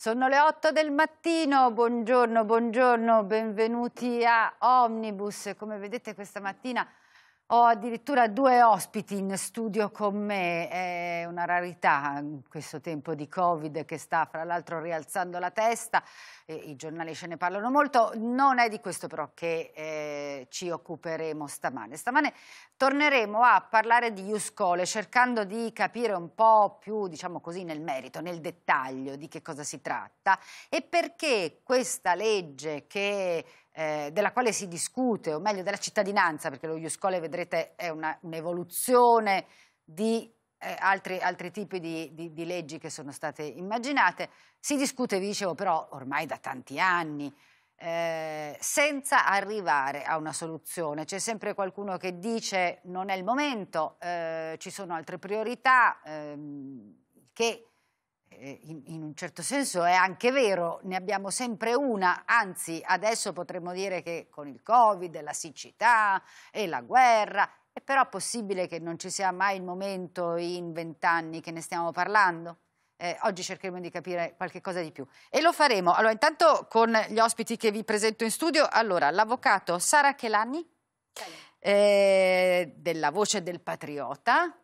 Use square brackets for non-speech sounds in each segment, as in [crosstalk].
Sono le 8 del mattino, buongiorno, buongiorno, benvenuti a Omnibus. Come vedete questa mattina ho addirittura due ospiti in studio con me, è una rarità in questo tempo di Covid che sta fra l'altro rialzando la testa, e i giornali ce ne parlano molto, non è di questo però che eh, ci occuperemo stamane. Stamane torneremo a parlare di Uscole cercando di capire un po' più, diciamo così, nel merito, nel dettaglio di che cosa si tratta e perché questa legge che eh, della quale si discute, o meglio della cittadinanza, perché lo Iuscole vedrete è un'evoluzione un di eh, altri, altri, tipi di, di, di, leggi che sono state immaginate, si discute, vi dicevo, però ormai da tanti anni, eh, senza arrivare a una soluzione. C'è sempre qualcuno che dice non è il momento, eh, ci sono altre priorità, ehm, che eh, in, in, un certo senso è anche vero, ne abbiamo sempre una, anzi adesso potremmo dire che con il Covid, la siccità e la guerra, è però possibile che non ci sia mai il momento in vent'anni che ne stiamo parlando? Eh, oggi cercheremo di capire qualche cosa di più e lo faremo. Allora, intanto con gli ospiti che vi presento in studio, allora, l'avvocato Sara Chelani, eh, della Voce del Patriota,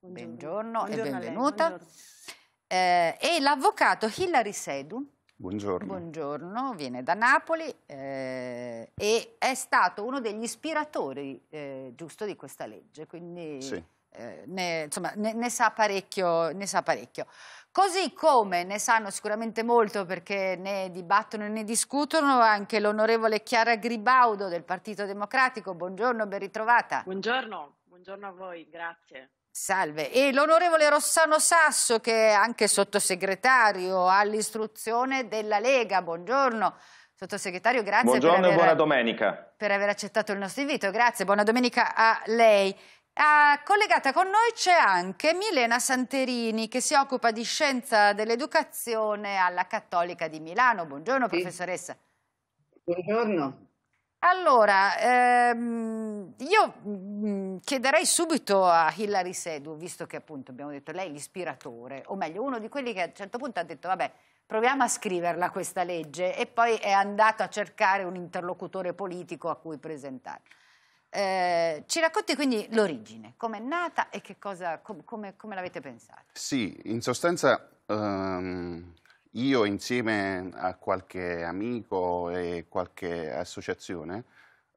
buongiorno, buongiorno, buongiorno e benvenuta. Eh, e l'avvocato Hilary Sedu. Buongiorno. Buongiorno, viene da Napoli eh, e è stato uno degli ispiratori, eh, giusto, di questa legge. Quindi sì. Eh, ne, insomma, ne, ne, sa ne, sa parecchio, Così come ne sanno sicuramente molto perché ne dibattono e ne discutono anche l'onorevole Chiara Gribaudo del Partito Democratico. Buongiorno, ben ritrovata. Buongiorno, buongiorno a voi, grazie. Salve, e l'onorevole Rossano Sasso che è anche sottosegretario all'istruzione della Lega, buongiorno. Sottosegretario, grazie buongiorno per, aver, e buona domenica. per aver accettato il nostro invito, grazie, buona domenica a lei. Ah, collegata con noi c'è anche Milena Santerini che si occupa di scienza dell'educazione alla Cattolica di Milano. Buongiorno sì. professoressa. Buongiorno. Allora, ehm, io mm, chiederei subito a Hilary Sedu, visto che appunto abbiamo detto lei è l'ispiratore, o meglio uno di quelli che a un certo punto ha detto vabbè proviamo a scriverla questa legge e poi è andato a cercare un interlocutore politico a cui presentarla. Eh, ci racconti quindi l'origine, come è nata e come, com, come l'avete pensata? Sì, in sostanza... Um io insieme a qualche amico e qualche associazione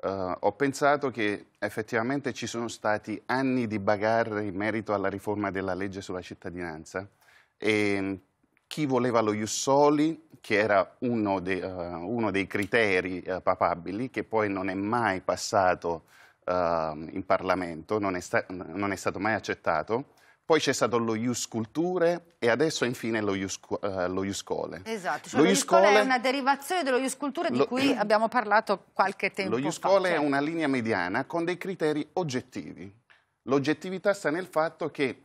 eh, ho pensato che effettivamente ci sono stati anni di bagarre in merito alla riforma della legge sulla cittadinanza e mm, chi voleva lo Jussoli, che era uno, de, uh, uno dei criteri uh, papabili, che poi non è mai passato uh, in Parlamento, non è, non è stato mai accettato, poi c'è stato lo Ius Culture e adesso infine lo Ius, uh, lo ius Cole. Esatto, cioè lo, lo Ius Cole è una derivazione dello Ius Culture lo, di cui abbiamo parlato qualche tempo fa. Lo Ius Cole è una linea mediana con dei criteri oggettivi. L'oggettività sta nel fatto che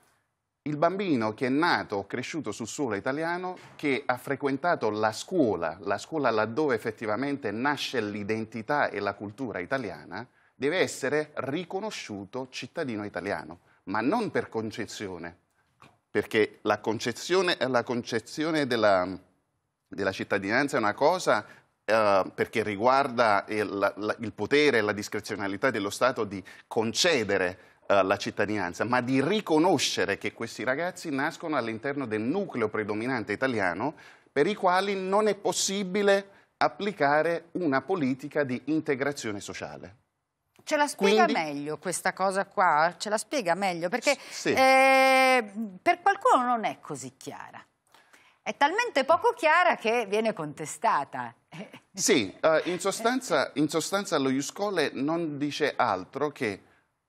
il bambino che è nato o cresciuto sul suolo italiano, che ha frequentato la scuola, la scuola laddove effettivamente nasce l'identità e la cultura italiana, deve essere riconosciuto cittadino italiano ma non per concezione, perché la concezione, la concezione della, della, cittadinanza è una cosa eh, perché riguarda il, la, il potere e la discrezionalità dello Stato di concedere eh, la cittadinanza, ma di riconoscere che questi ragazzi nascono all'interno del nucleo predominante italiano per i quali non è possibile applicare una politica di integrazione sociale. Ce la spiega Quindi... meglio questa cosa qua? Ce la spiega meglio? Perché sì. eh, per qualcuno non è così chiara. È talmente poco chiara che viene contestata. [laughs] Sì, eh, in, sostanza, in, sostanza, lo Iuscole non dice altro che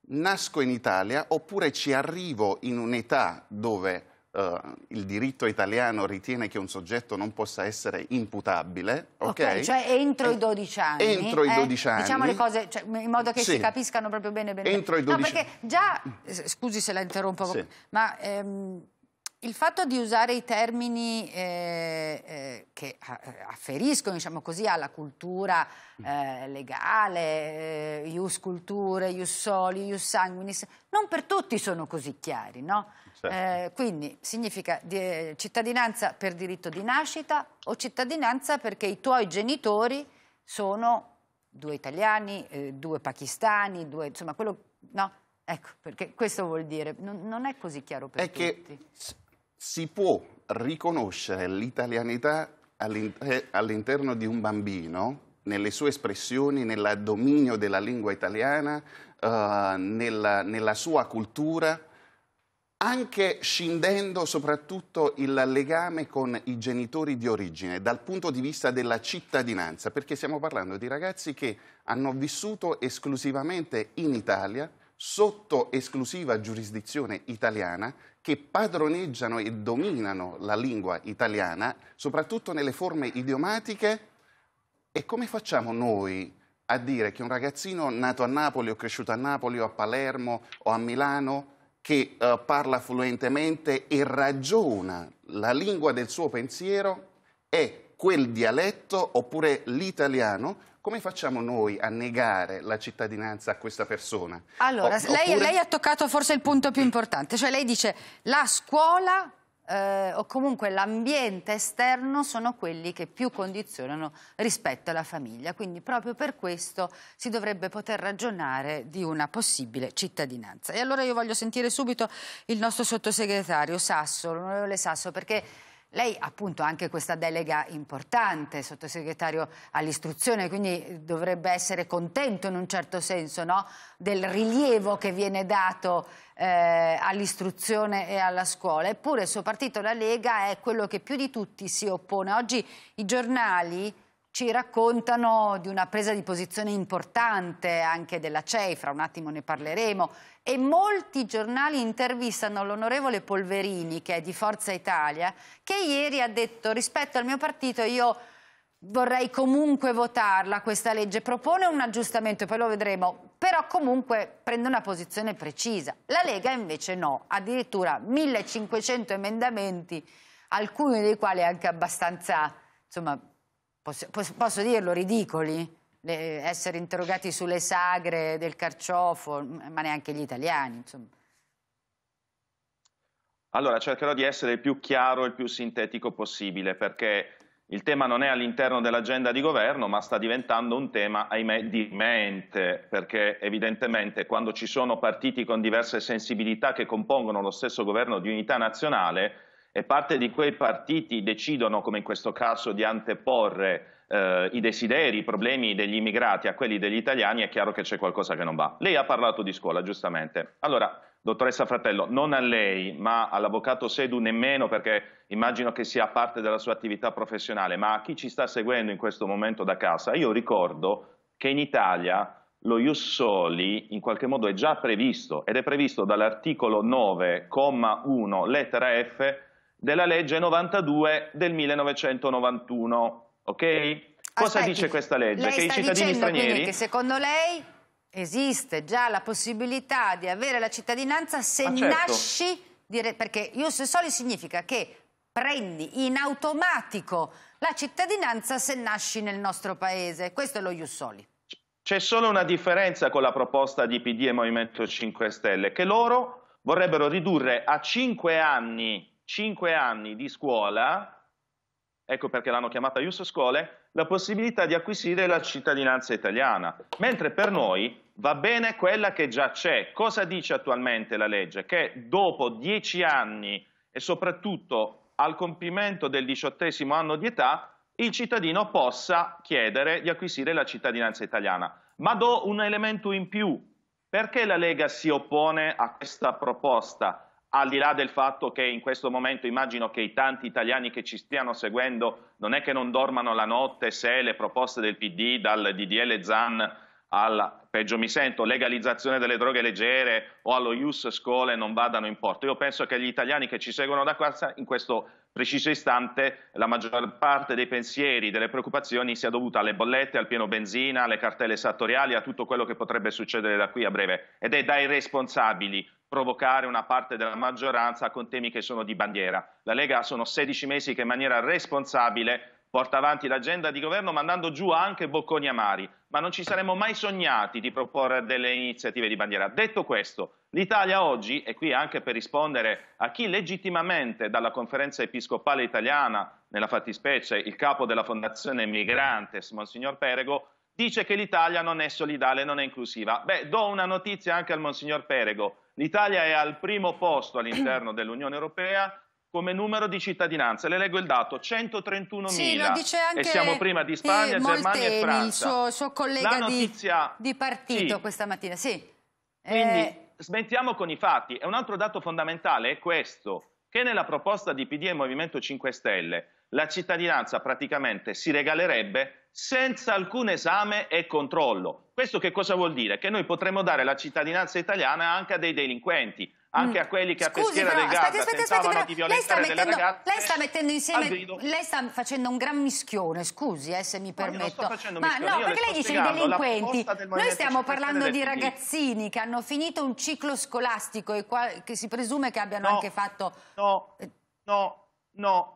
nasco in Italia oppure ci arrivo in un'età dove Uh, il diritto italiano ritiene che un soggetto non possa essere imputabile, ok? okay cioè entro e, i 12 anni. Entro eh, i 12 anni. Diciamo le cose cioè, in modo che sì. si capiscano proprio bene. bene. Entro i 12 anni. No, perché già, scusi se la interrompo, sì. ma ehm, il fatto di usare i termini eh, eh, che eh, afferiscono, diciamo così, alla cultura mm. eh, legale, ius culture, ius soli, ius sanguinis, non per tutti sono così chiari, no? Certo. Eh, quindi significa di, eh, cittadinanza per diritto di nascita o cittadinanza perché i tuoi genitori sono due italiani, eh, due pakistani, due, insomma quello... No, ecco, perché questo vuol dire, non, non è così chiaro per è tutti. È che si può riconoscere l'italianità eh, all'interno di un bambino nelle sue espressioni, nel dominio della lingua italiana, uh, nella, nella, sua cultura, anche scindendo soprattutto il legame con i genitori di origine dal punto di vista della cittadinanza, perché stiamo parlando di ragazzi che hanno vissuto esclusivamente in Italia, sotto esclusiva giurisdizione italiana, che padroneggiano e dominano la lingua italiana, soprattutto nelle forme idiomatiche. E come facciamo noi a dire che un ragazzino nato a Napoli o cresciuto a Napoli o a Palermo o a Milano che eh, parla fluentemente e ragiona la lingua del suo pensiero è quel dialetto oppure l'italiano come facciamo noi a negare la cittadinanza a questa persona? Allora, o, lei, oppure... lei, ha toccato forse il punto più importante, cioè lei dice la scuola eh, o comunque l'ambiente esterno sono quelli che più condizionano rispetto alla famiglia. Quindi proprio per questo si dovrebbe poter ragionare di una possibile cittadinanza. E allora io voglio sentire subito il nostro sottosegretario Sasso, l'onorevole Sasso, perché lei appunto ha anche questa delega importante, sottosegretario all'istruzione, quindi dovrebbe essere contento in un certo senso no? del rilievo che viene dato eh, all'istruzione e alla scuola. Eppure il suo partito, la Lega, è quello che più di tutti si oppone. Oggi i giornali ci raccontano di una presa di posizione importante anche della CEI, fra un attimo ne parleremo, e molti giornali intervistano l'onorevole Polverini, che è di Forza Italia, che ieri ha detto rispetto al mio partito io vorrei comunque votarla questa legge, propone un aggiustamento, poi lo vedremo, però comunque prende una posizione precisa. La Lega invece no, addirittura 1500 emendamenti, alcuni dei quali anche abbastanza insomma, posso, posso dirlo, ridicoli? Le, essere interrogati sulle sagre del carciofo, ma neanche gli italiani, insomma. Allora, cercherò di essere il più chiaro e il più sintetico possibile, perché il tema non è all'interno dell'agenda di governo, ma sta diventando un tema, ahimè, di mente, perché evidentemente quando ci sono partiti con diverse sensibilità che compongono lo stesso governo di unità nazionale, e parte di quei partiti decidono, come in questo caso, di anteporre eh, i desideri, i problemi degli immigrati a quelli degli italiani, è chiaro che c'è qualcosa che non va. Lei ha parlato di scuola, giustamente. Allora, dottoressa Fratello, non a lei, ma all'avvocato Sedu nemmeno, perché immagino che sia parte della sua attività professionale, ma a chi ci sta seguendo in questo momento da casa, io ricordo che in Italia lo Ius Soli in qualche modo è già previsto ed è previsto dall'articolo 9,1 lettera F della legge 92 del 1991. Ok? Cosa Aspetti, dice questa legge? Lei che i cittadini stranieri. Che secondo lei esiste già la possibilità di avere la cittadinanza se ah, certo. nasci. Dire, perché io soli significa che prendi in automatico la cittadinanza se nasci nel nostro paese. Questo è lo Ius Soli. C'è solo una differenza con la proposta di PD e Movimento 5 Stelle, che loro vorrebbero ridurre a 5 anni 5 anni di scuola, ecco perché l'hanno chiamata Ius Scole, la possibilità di acquisire la cittadinanza italiana, mentre per noi va bene quella che già c'è. Cosa dice attualmente la legge? Che dopo 10 anni e soprattutto al compimento del diciottesimo anno di età, il cittadino possa chiedere di acquisire la cittadinanza italiana. Ma do un elemento in più. Perché la Lega si oppone a questa proposta? al di là del fatto che in questo momento immagino che i tanti italiani che ci stiano seguendo non è che non dormano la notte se le proposte del PD, dal DDL Zan alla, peggio mi sento, legalizzazione delle droghe leggere o allo Ius Scole non vadano in porto. Io penso che gli italiani che ci seguono da qua in questo preciso istante la maggior parte dei pensieri, delle preoccupazioni sia dovuta alle bollette, al pieno benzina, alle cartelle sattoriali, a tutto quello che potrebbe succedere da qui a breve. Ed è dai responsabili, provocare una parte della maggioranza con temi che sono di bandiera. La Lega sono 16 mesi che in maniera responsabile porta avanti l'agenda di governo mandando giù anche bocconi amari, ma non ci saremmo mai sognati di proporre delle iniziative di bandiera. Detto questo, l'Italia oggi, e qui anche per rispondere a chi legittimamente dalla conferenza episcopale italiana, nella fattispecie il capo della fondazione Migrantes, Monsignor Perego, dice che l'Italia non è solidale, non è inclusiva. Beh, do una notizia anche al Monsignor Perego L'Italia è al primo posto all'interno [clears throat] dell'Unione Europea come numero di cittadinanza. Le leggo il dato, 131.000. Sì, e siamo prima di Spagna, Molteni, eh, Germania e Francia. il suo, suo collega notizia... di, di, partito sì. questa mattina, sì. Quindi eh... smettiamo con i fatti. E un altro dato fondamentale è questo, che nella proposta di PD e Movimento 5 Stelle la cittadinanza praticamente si regalerebbe senza alcun esame e controllo. Questo che cosa vuol dire? Che noi potremmo dare la cittadinanza italiana anche a dei delinquenti, anche mm. a quelli che a Scusi, Peschiera però, del Garda aspetta, aspetta, tentavano aspetta, di violentare lei ragazze, Lei sta mettendo insieme... Lei sta facendo un gran mischione, scusi eh, se mi permetto. mischione, ma no, io perché lei dice i delinquenti. Noi stiamo parlando di ragazzini che hanno finito un ciclo scolastico e che si presume che abbiano no, anche fatto... No, eh, no, no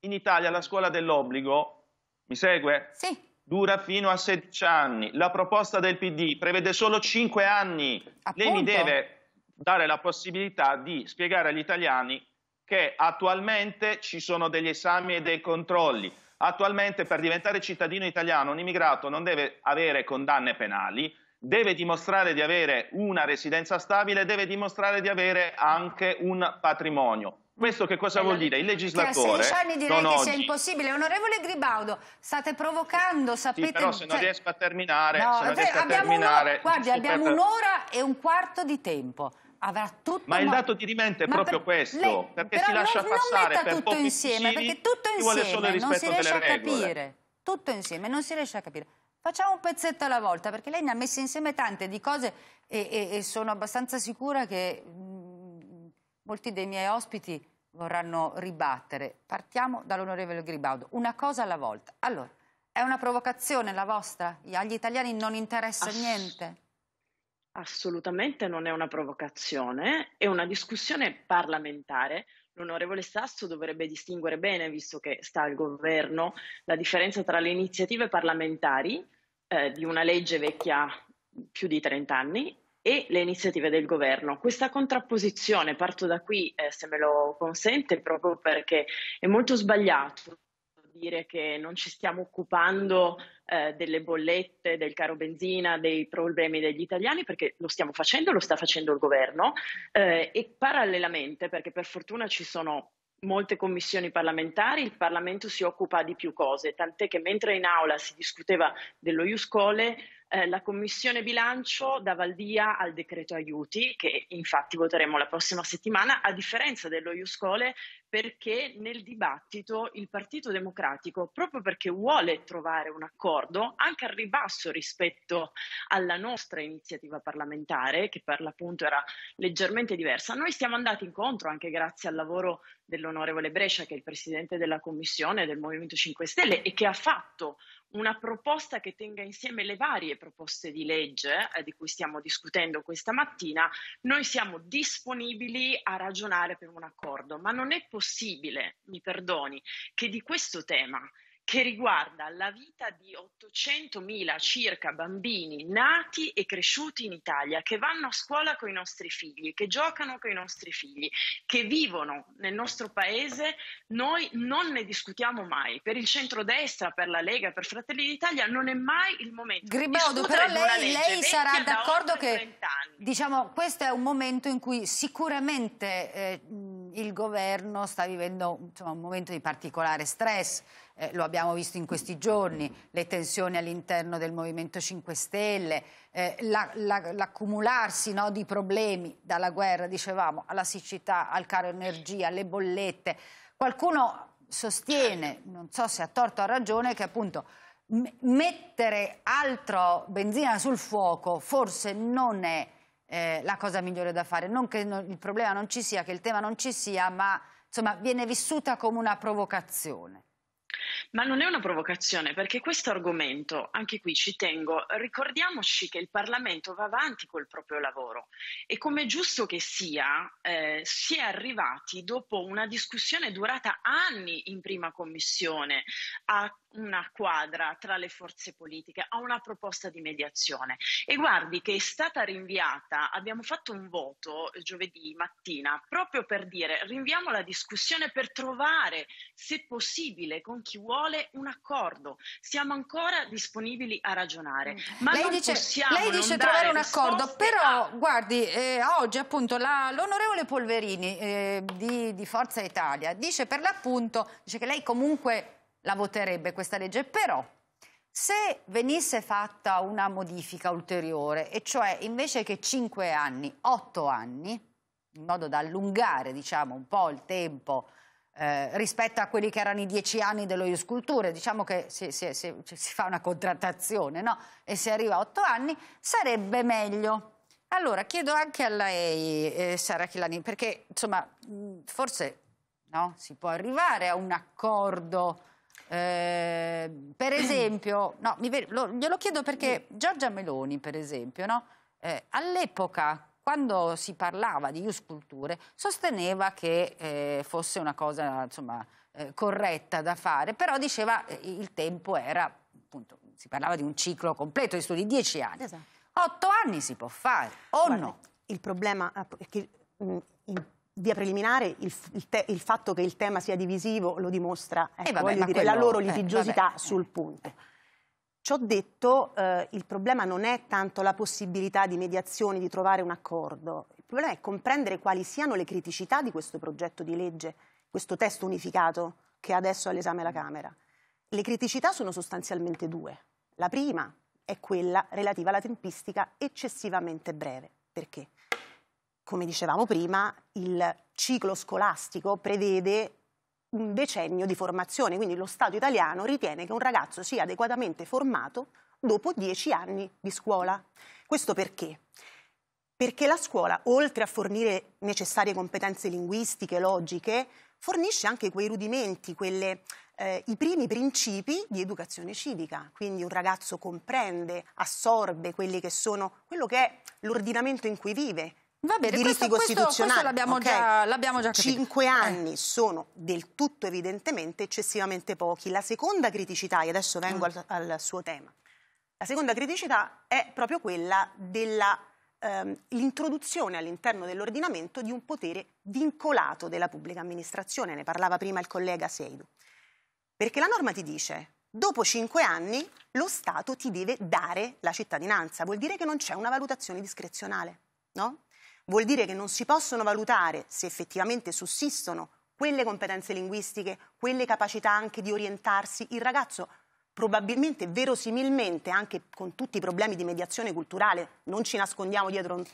in Italia la scuola dell'obbligo, mi segue? Sì. Dura fino a 16 anni. La proposta del PD prevede solo 5 anni. Appunto. Lei mi deve dare la possibilità di spiegare agli italiani che attualmente ci sono degli esami e dei controlli. Attualmente per diventare cittadino italiano un immigrato non deve avere condanne penali, deve dimostrare di avere una residenza stabile, deve dimostrare di avere anche un patrimonio. Questo che cosa cioè, vuol dire? Il legislatore... Che a 16 anni direi che oggi... sia impossibile. Onorevole Gribaudo, state provocando, sapete... Sì, però se non cioè riesco a terminare... No, se non riesco a terminare... Un... Guardi, abbiamo un'ora e un quarto di tempo. Avrà tutto... Ma il dato di rimente è proprio per... questo, Lei... perché si lascia non, passare non per tutto pochi insieme, perché tutto insieme non si riesce a regole. capire. Tutto insieme non si riesce a capire. Facciamo un pezzetto alla volta, perché lei ne ha messe insieme tante di cose e, e, e sono abbastanza sicura che mm, molti dei miei ospiti vorranno ribattere. Partiamo dall'onorevole Gribaudo, una cosa alla volta. Allora, è una provocazione la vostra? Agli italiani non interessa Ass niente? Assolutamente non è una provocazione, è una discussione parlamentare. L'onorevole Sasso dovrebbe distinguere bene, visto che sta al governo, la differenza tra le iniziative parlamentari eh, di una legge vecchia più di 30 anni e le iniziative del governo. Questa contrapposizione, parto da qui eh, se me lo consente, proprio perché è molto sbagliato dire che non ci stiamo occupando eh, delle bollette, del caro benzina, dei problemi degli italiani, perché lo stiamo facendo, lo sta facendo il governo eh, e parallelamente, perché per fortuna ci sono molte commissioni parlamentari, il Parlamento si occupa di più cose, tant'è che mentre in aula si discuteva dello Iuscole, eh, la Commissione bilancio dava il via al decreto aiuti, che infatti voteremo la prossima settimana, a differenza dello Iuscole, perché nel dibattito il Partito Democratico, proprio perché vuole trovare un accordo, anche al ribasso rispetto alla nostra iniziativa parlamentare, che per l'appunto era leggermente diversa, noi stiamo andati incontro anche grazie al lavoro dell'onorevole Brescia, che è il Presidente della Commissione del Movimento 5 Stelle e che ha fatto una proposta che tenga insieme le varie proposte di legge eh, di cui stiamo discutendo questa mattina, noi siamo disponibili a ragionare per un accordo, ma non è possibile, mi perdoni, che di questo tema che riguarda la vita di 800.000 circa bambini nati e cresciuti in Italia, che vanno a scuola con i nostri figli, che giocano con i nostri figli, che vivono nel nostro paese, noi non ne discutiamo mai. Per il centrodestra, per la Lega, per Fratelli d'Italia non è mai il momento Gribaldo, però lei, lei sarà d'accordo da che diciamo, questo è un momento in cui sicuramente eh, il governo sta vivendo insomma, un momento di particolare stress, eh, lo abbiamo visto in questi giorni, le tensioni all'interno del Movimento 5 Stelle, eh, l'accumularsi la, la, no, di problemi dalla guerra, dicevamo, alla siccità, al caro energia, alle bollette. Qualcuno sostiene, non so se ha torto o ha ragione, che appunto mettere altro benzina sul fuoco forse non è eh, la cosa migliore da fare. Non che non, il problema non ci sia, che il tema non ci sia, ma insomma viene vissuta come una provocazione. Ma non è una provocazione perché questo argomento, anche qui ci tengo, ricordiamoci che il Parlamento va avanti col proprio lavoro e come giusto che sia, eh, si è arrivati dopo una discussione durata anni in prima commissione a una quadra tra le forze politiche, a una proposta di mediazione. E guardi che è stata rinviata, abbiamo fatto un voto giovedì mattina proprio per dire rinviamo la discussione per trovare, se possibile, con chi vuole un accordo. Siamo ancora disponibili a ragionare. Mm. Ma lei dice, lei dice trovare un accordo, però a... guardi, eh, oggi appunto l'onorevole Polverini eh, di, di Forza Italia dice per l'appunto dice che lei comunque la voterebbe questa legge, però se venisse fatta una modifica ulteriore, e cioè invece che 5 anni, 8 anni, in modo da allungare diciamo, un po' il tempo eh, rispetto a quelli che erano i 10 anni dello Iusculture, diciamo che si, si, si, si fa una contrattazione no? e si arriva a 8 anni, sarebbe meglio. Allora, chiedo anche a lei, eh, Sara Chilani, perché insomma, forse no, si può arrivare a un accordo Ehm, per esempio, no, mi, lo, glielo chiedo perché Giorgia Meloni, per esempio, no, eh, all'epoca quando si parlava di Ius Culture sosteneva che eh, fosse una cosa insomma, eh, corretta da fare, però diceva eh, il tempo era, appunto, si parlava di un ciclo completo di studi, dieci anni. Esatto. Otto anni si può fare, o Guarda, no? Il problema è eh, che mm, in via preliminare il, il, te, il, fatto che il tema sia divisivo lo dimostra eh, ecco, eh vabbè, dire, quello, la loro litigiosità eh, vabbè, sul punto. Ciò detto, eh, il problema non è tanto la possibilità di mediazione, di trovare un accordo, il problema è comprendere quali siano le criticità di questo progetto di legge, questo testo unificato che adesso è all'esame alla Camera. Le criticità sono sostanzialmente due. La prima è quella relativa alla tempistica eccessivamente breve. Perché? come dicevamo prima, il ciclo scolastico prevede un decennio di formazione, quindi lo Stato italiano ritiene che un ragazzo sia adeguatamente formato dopo dieci anni di scuola. Questo perché? Perché la scuola, oltre a fornire necessarie competenze linguistiche, logiche, fornisce anche quei rudimenti, quelle, eh, i primi principi di educazione civica. Quindi un ragazzo comprende, assorbe quelli che sono, quello che è l'ordinamento in cui vive, Va bene, diritti questo, costituzionali. Questo, l'abbiamo, okay? già, l'abbiamo già capito. Cinque eh. anni eh. sono del tutto evidentemente eccessivamente pochi. La seconda criticità, e adesso vengo mm. al, al, suo tema, la seconda criticità è proprio quella dell'introduzione ehm, all'interno dell'ordinamento di un potere vincolato della pubblica amministrazione. Ne parlava prima il collega Seidu. Perché la norma ti dice dopo cinque anni lo Stato ti deve dare la cittadinanza, vuol dire che non c'è una valutazione discrezionale, no? Vuol dire che non si possono valutare se effettivamente sussistono quelle competenze linguistiche, quelle capacità anche di orientarsi. Il ragazzo probabilmente, verosimilmente, anche con tutti i problemi di mediazione culturale, non ci nascondiamo dietro un,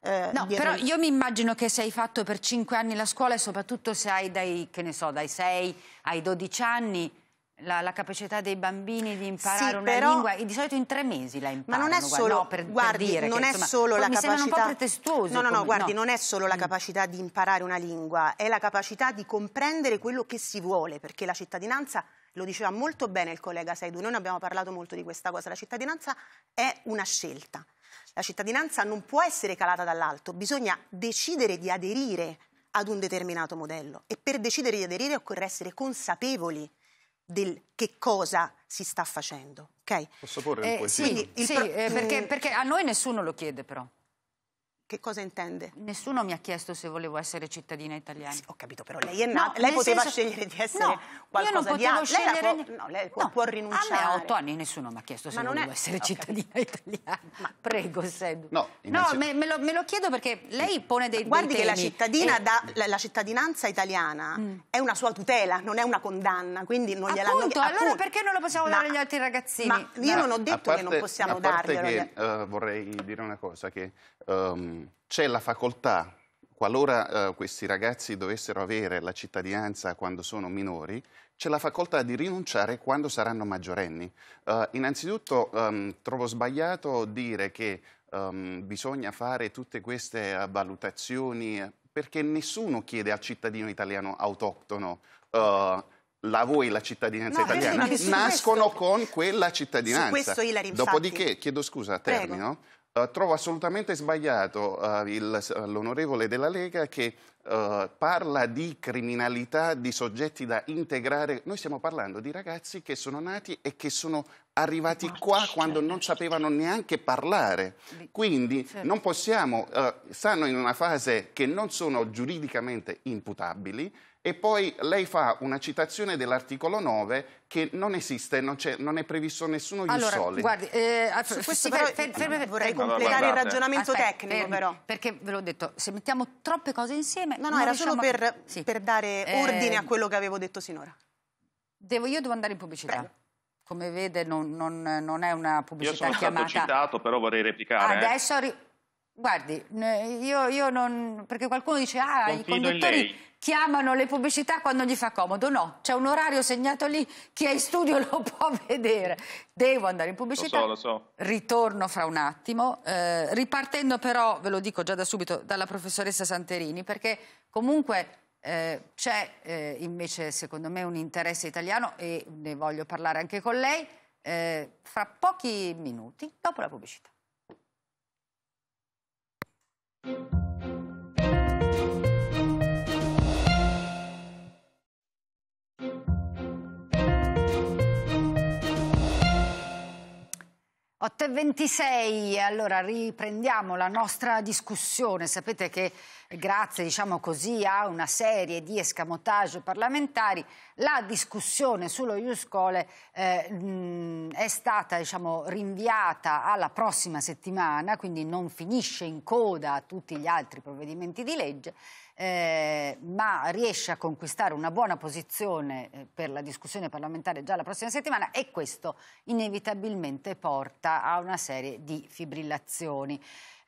eh, no, dietro... però io mi immagino che se hai fatto per cinque anni la scuola e soprattutto se hai dai, so, dai 6 ai 12 anni, la, la, capacità dei bambini di imparare sì, una però... lingua di solito in tre mesi la imparano ma non è solo no, per, guardi, per dire non che, è insomma, solo la capacità no no no come... guardi no. non è solo la mm. capacità di imparare una lingua è la capacità di comprendere quello che si vuole perché la cittadinanza lo diceva molto bene il collega Saidu noi non abbiamo parlato molto di questa cosa la cittadinanza è una scelta la cittadinanza non può essere calata dall'alto bisogna decidere di aderire ad un determinato modello e per decidere di aderire occorre essere consapevoli del che cosa si sta facendo. Okay? Posso porre un eh, po' Sì, sì, sì eh, perché, eh, perché a noi nessuno lo chiede però che cosa intende? Nessuno mi ha chiesto se volevo essere cittadina italiana. Sì, ho capito, però lei è nata, no, lei poteva senso... scegliere di essere no, qualcosa io non di altro. Scegliere... Lei può, no, lei può, no, può rinunciare. A me a otto anni nessuno mi ha chiesto se volevo è... essere okay. cittadina [laughs] italiana. Ma... Prego, Sedu. No, innanzitutto... no me, me, lo, me, lo, chiedo perché lei pone dei, Guardi dei temi. Guardi che la, e... da, la, la, cittadinanza italiana mm. è una sua tutela, non è una condanna, quindi non gliela... Appunto, gliela allora appunto. perché non lo possiamo dare agli altri ragazzini? Ma io non ho detto che non possiamo darglielo. A parte che eh, vorrei dire una cosa, che... Ehm, c'è la facoltà, qualora eh, questi ragazzi dovessero avere la cittadinanza quando sono minori, c'è la facoltà di rinunciare quando saranno maggiorenni. Eh, innanzitutto ehm, trovo sbagliato dire che ehm, bisogna fare tutte queste valutazioni eh, perché nessuno chiede al cittadino italiano autoctono eh, la voi la cittadinanza no, italiana, nascono questo... con quella cittadinanza. Su questo Ilari, Dopodiché, chiedo scusa, termino, eh, trovo assolutamente sbagliato uh, l'onorevole della Lega che uh, parla di criminalità di soggetti da integrare. Noi stiamo parlando di ragazzi che sono nati e che sono arrivati qua certo, quando non certo. sapevano neanche parlare. Quindi certo. non possiamo, stanno in una fase che non sono giuridicamente imputabili e poi lei fa una citazione dell'articolo 9 che non esiste, non, non è previsto nessuno allora, ius soli. Guardi, eh, eh su questo però, fermi, fermi, vorrei eh, completare guardate. il ragionamento Aspetta, tecnico fermi, però. Perché ve l'ho detto, se mettiamo troppe cose insieme... No, no, era solo per, a... sì. per dare eh, ordine a quello che avevo detto sinora. Devo, io devo andare in pubblicità. Prego come vede non, non, non, è una pubblicità Io sono chiamata. stato citato, però vorrei replicare. Eh. Adesso... Eh. Guardi, io, io, non... perché qualcuno dice ah, Confido i conduttori chiamano le pubblicità quando gli fa comodo. No, c'è un orario segnato lì, chi è in studio [laughs] lo può vedere. Devo andare in pubblicità, lo so, lo so. ritorno fra un attimo, eh, ripartendo però, ve lo dico già da subito, dalla professoressa Santerini, perché comunque eh, c'è eh, invece secondo me un interesse italiano e ne voglio parlare anche con lei eh, fra pochi minuti dopo la pubblicità. Thank you. 8.26, allora riprendiamo la nostra discussione. Sapete che grazie diciamo così, a una serie di escamotage parlamentari la discussione sullo Iuscole eh, è stata diciamo, rinviata alla prossima settimana, quindi non finisce in coda a tutti gli altri provvedimenti di legge eh, ma riesce a conquistare una buona posizione eh, per la discussione parlamentare già la prossima settimana e questo inevitabilmente porta a una serie di fibrillazioni.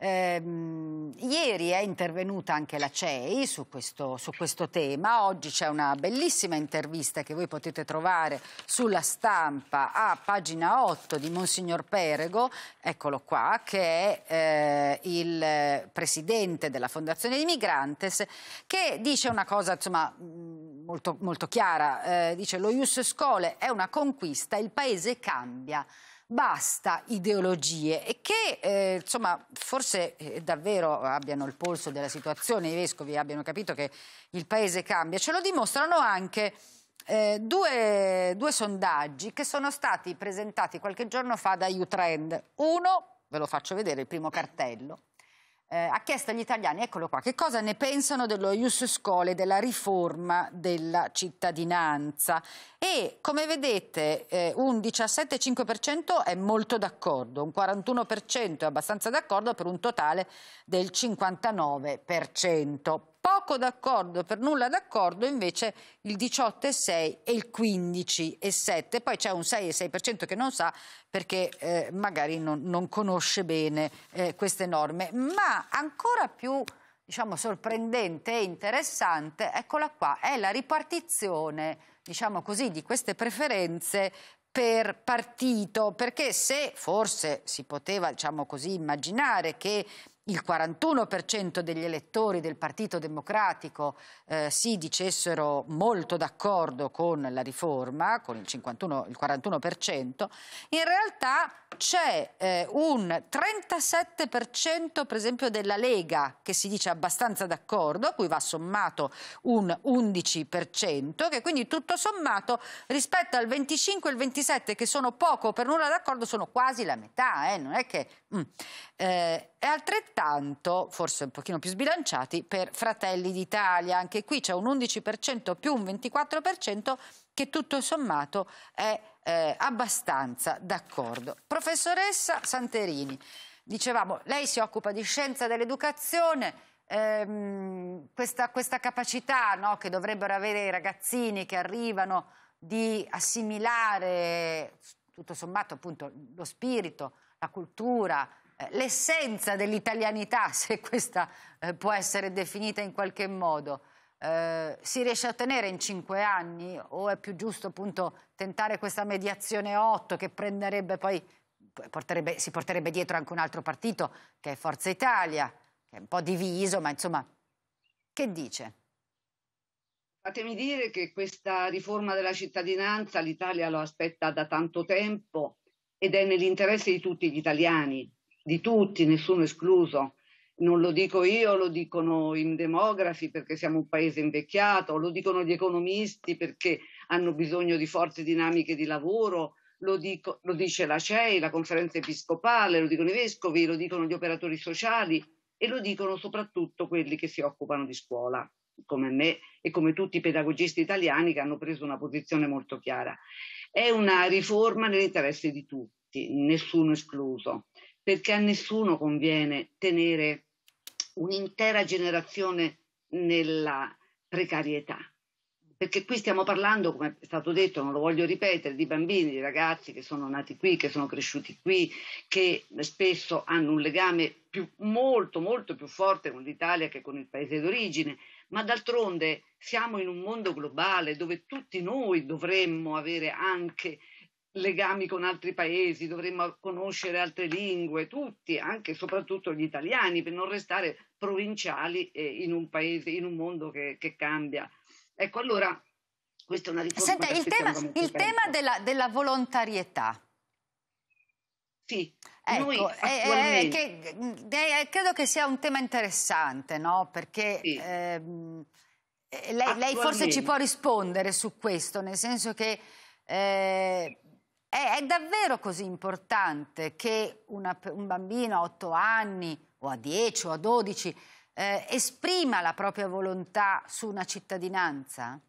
Ehm, ieri è intervenuta anche la CEI su questo, su questo tema, oggi c'è una bellissima intervista che voi potete trovare sulla stampa a pagina 8 di Monsignor Perego, eccolo qua, che è eh, il presidente della Fondazione di Migrantes, che dice una cosa insomma, mm, molto, molto chiara, eh, dice lo Ius Scole è una conquista, il paese cambia basta ideologie e che eh, insomma, forse eh, davvero abbiano il polso della situazione, i vescovi abbiano capito che il paese cambia, ce lo dimostrano anche eh, due, due, sondaggi che sono stati presentati qualche giorno fa da Utrend. Uno, ve lo faccio vedere, il primo cartello, eh, ha chiesto agli italiani, eccolo qua, che cosa ne pensano dello Ius Scole, della riforma della cittadinanza. E come vedete eh, un 17,5% è molto d'accordo, un 41% è abbastanza d'accordo per un totale del 59% poco d'accordo, per nulla d'accordo invece il 18,6 e il 15,7, poi c'è un 6,6% che non sa perché eh, magari non, non, conosce bene eh, queste norme, ma ancora più diciamo, sorprendente e interessante, eccola qua, è la ripartizione diciamo così, di queste preferenze per partito, perché se forse si poteva diciamo così, immaginare che il 41% degli elettori del Partito Democratico eh, si dicessero molto d'accordo con la riforma, con il, 51, il 41%, in realtà c'è eh, un 37% per esempio della Lega che si dice abbastanza d'accordo, a cui va sommato un 11%, che quindi tutto sommato rispetto al 25 e il 27 che sono poco per nulla d'accordo sono quasi la metà, eh, non è che... Mm, eh, e altrettanto, forse un pochino più sbilanciati, per Fratelli d'Italia. Anche qui c'è un 11% più un 24% che tutto sommato è eh, abbastanza d'accordo. Professoressa Santerini, dicevamo, lei si occupa di scienza dell'educazione, ehm, questa, questa, capacità no, che dovrebbero avere i ragazzini che arrivano di assimilare tutto sommato appunto lo spirito, la cultura, eh, l'essenza dell'italianità, [laughs] se questa eh, può essere definita in qualche modo, eh, si riesce a ottenere in cinque anni o è più giusto appunto tentare questa mediazione 8 che prenderebbe poi, porterebbe, si porterebbe dietro anche un altro partito che è Forza Italia, che è un po' diviso, ma insomma, che dice? Fatemi dire che questa riforma della cittadinanza l'Italia lo aspetta da tanto tempo ed è nell'interesse di tutti gli italiani di tutti, nessuno escluso. Non lo dico io, lo dicono i demografi perché siamo un paese invecchiato, lo dicono gli economisti perché hanno bisogno di forti dinamiche di lavoro, lo, dico, lo dice la CEI, la conferenza episcopale, lo dicono i vescovi, lo dicono gli operatori sociali e lo dicono soprattutto quelli che si occupano di scuola, come me e come tutti i pedagogisti italiani che hanno preso una posizione molto chiara. È una riforma nell'interesse di tutti, nessuno escluso perché a nessuno conviene tenere un'intera generazione nella precarietà. Perché qui stiamo parlando, come è stato detto, non lo voglio ripetere, di bambini, di ragazzi che sono nati qui, che sono cresciuti qui, che spesso hanno un legame più, molto, molto più forte con l'Italia che con il paese d'origine, ma d'altronde siamo in un mondo globale dove tutti noi dovremmo avere anche legami con altri paesi, dovremmo conoscere altre lingue, tutti, anche e soprattutto gli italiani, per non restare provinciali in un paese, in un mondo che, che cambia. Ecco, allora, questa è una riforma Senta, il tema, il tema della, della, volontarietà. Sì, ecco, noi eh, eh, attualmente... Che, mm, eh, credo che sia un tema interessante, no? Perché... Sì. Ehm, eh, lei, lei forse ci può rispondere su questo, nel senso che eh, è, è davvero così importante che una, un bambino a 8 anni o a 10 o a 12 eh, esprima la propria volontà su una cittadinanza?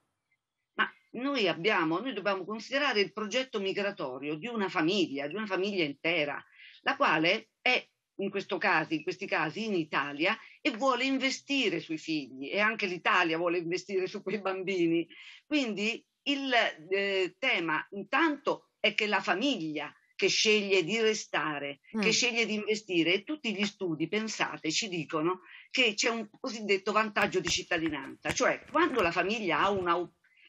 Ma noi abbiamo, noi dobbiamo considerare il progetto migratorio di una famiglia, di una famiglia intera, la quale è in, caso, in questi casi in Italia e vuole investire sui figli e anche l'Italia vuole investire su quei bambini. Quindi il eh, tema intanto è che la famiglia che sceglie di restare, mm. che sceglie di investire e tutti gli studi, pensate, ci dicono che c'è un cosiddetto vantaggio di cittadinanza, cioè quando la famiglia ha una,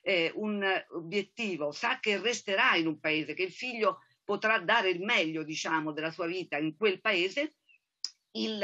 eh, un obiettivo, sa che resterà in un paese, che il figlio potrà dare il meglio, diciamo, della sua vita in quel paese, il,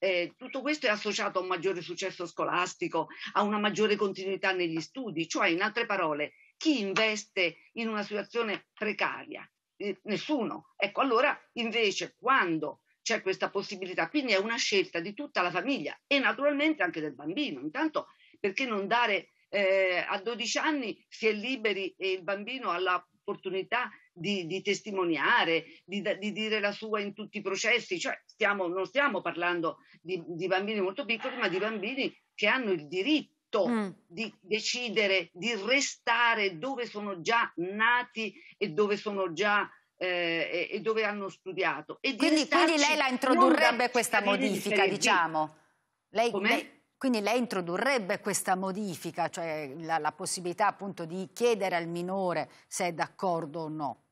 eh, tutto questo è associato a un maggiore successo scolastico, a una maggiore continuità negli studi, cioè in altre parole chi investe in una situazione precaria? Eh, nessuno. Ecco, allora invece quando c'è questa possibilità, quindi è una scelta di tutta la famiglia e naturalmente anche del bambino. Intanto perché non dare eh, a 12 anni si è liberi e il bambino ha l'opportunità di, di testimoniare, di, di, dire la sua in tutti i processi, cioè stiamo, non stiamo parlando di, di bambini molto piccoli, ma di bambini che hanno il diritto diritto mm. di decidere di restare dove sono già nati e dove sono già eh, e, dove hanno studiato. E di quindi, quindi, lei la introdurrebbe questa modifica, diciamo. Lei, lei, quindi lei introdurrebbe questa modifica, cioè la, la possibilità appunto di chiedere al minore se è d'accordo o no.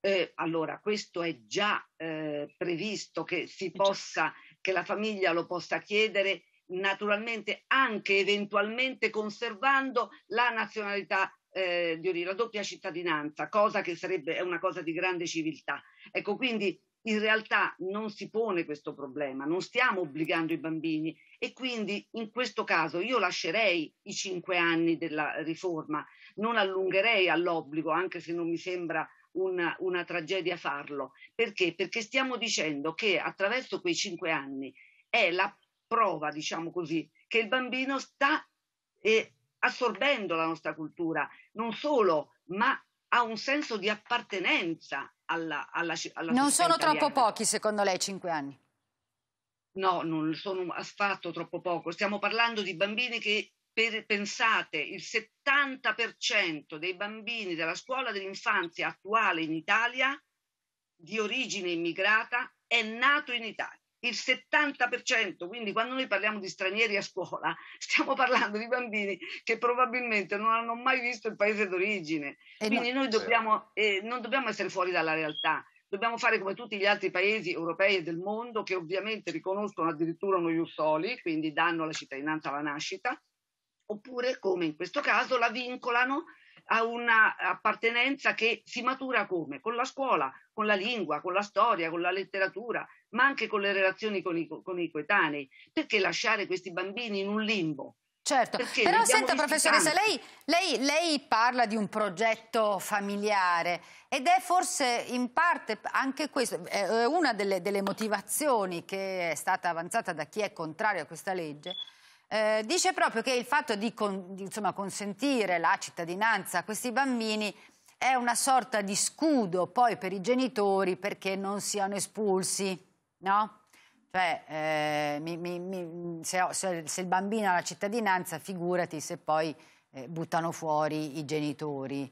Eh, allora, questo è già eh, previsto che si possa, che la famiglia lo possa chiedere naturalmente anche eventualmente conservando la nazionalità eh, di origine, la doppia cittadinanza, cosa che sarebbe una cosa di grande civiltà. Ecco, quindi in realtà non si pone questo problema, non stiamo obbligando i bambini e quindi in questo caso io lascerei i cinque anni della riforma, non allungherei all'obbligo, anche se non mi sembra una, una tragedia farlo. Perché? Perché stiamo dicendo che attraverso quei cinque anni è la prova, diciamo così, che il bambino sta eh, assorbendo la nostra cultura, non solo, ma ha un senso di appartenenza alla, alla, alla Non sono italiana. troppo pochi, secondo lei, cinque anni? No, non sono affatto troppo poco. Stiamo parlando di bambini che, per, pensate, il 70% dei bambini della scuola dell'infanzia attuale in Italia, di origine immigrata, è nato in Italia il 70%, quindi quando noi parliamo di stranieri a scuola, [laughs] stiamo parlando di bambini che probabilmente non hanno mai visto il paese d'origine. Eh quindi no. noi dobbiamo, certo. eh, non dobbiamo essere fuori dalla realtà. Dobbiamo fare come tutti gli altri paesi europei e del mondo che ovviamente riconoscono addirittura uno Iussoli, quindi danno la cittadinanza alla nascita, oppure come in questo caso la vincolano a un'appartenenza che si matura come? Con la scuola, con la lingua, con la storia, con la letteratura, ma anche con le relazioni con i, con i coetanei. Perché lasciare questi bambini in un limbo? Certo, Perché però senta professoressa, lei, lei, lei, parla di un progetto familiare ed è forse in parte anche questo, è una delle, delle, motivazioni che è stata avanzata da chi è contrario a questa legge, eh, dice proprio che il fatto di, con, di insomma, consentire la cittadinanza a questi bambini è una sorta di scudo poi per i genitori perché non siano espulsi no? Cioè, eh, mi, mi, se, se, il bambino ha la cittadinanza, figurati se poi eh, buttano fuori i genitori.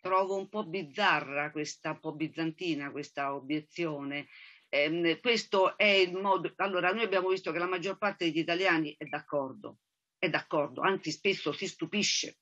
Trovo un po' bizzarra questa, un po' bizantina questa obiezione. Eh, questo è il modo. Allora, noi abbiamo visto che la maggior parte degli italiani è d'accordo è d'accordo, anzi spesso si stupisce,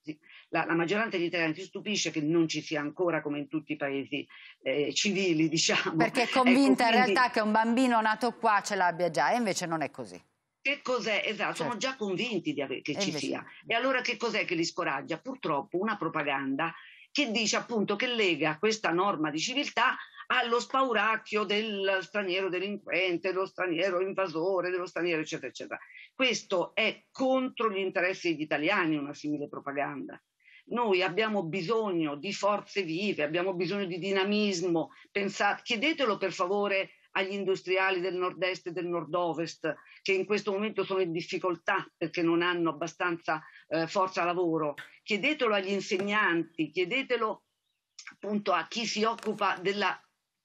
la, la, maggioranza degli italiani si stupisce che non ci sia ancora come in tutti i paesi eh, civili, [laughs] diciamo. Perché è ecco, convinta ecco, quindi... in realtà che un bambino nato qua ce l'abbia già e invece non è così. Che cos'è? Esatto, certo. sono già convinti che e ci sia. E allora che cos'è che li scoraggia? Purtroppo una propaganda che dice appunto che lega questa norma di civiltà allo spauracchio del straniero delinquente, dello straniero invasore, dello straniero, eccetera, eccetera. Questo è contro gli interessi degli italiani una simile propaganda. Noi abbiamo bisogno di forze vive, abbiamo bisogno di dinamismo. Pensate, chiedetelo per favore agli industriali del nord-est e del nord-ovest che in questo momento sono in difficoltà perché non hanno abbastanza eh, forza lavoro. Chiedetelo agli insegnanti, chiedetelo appunto a chi si occupa della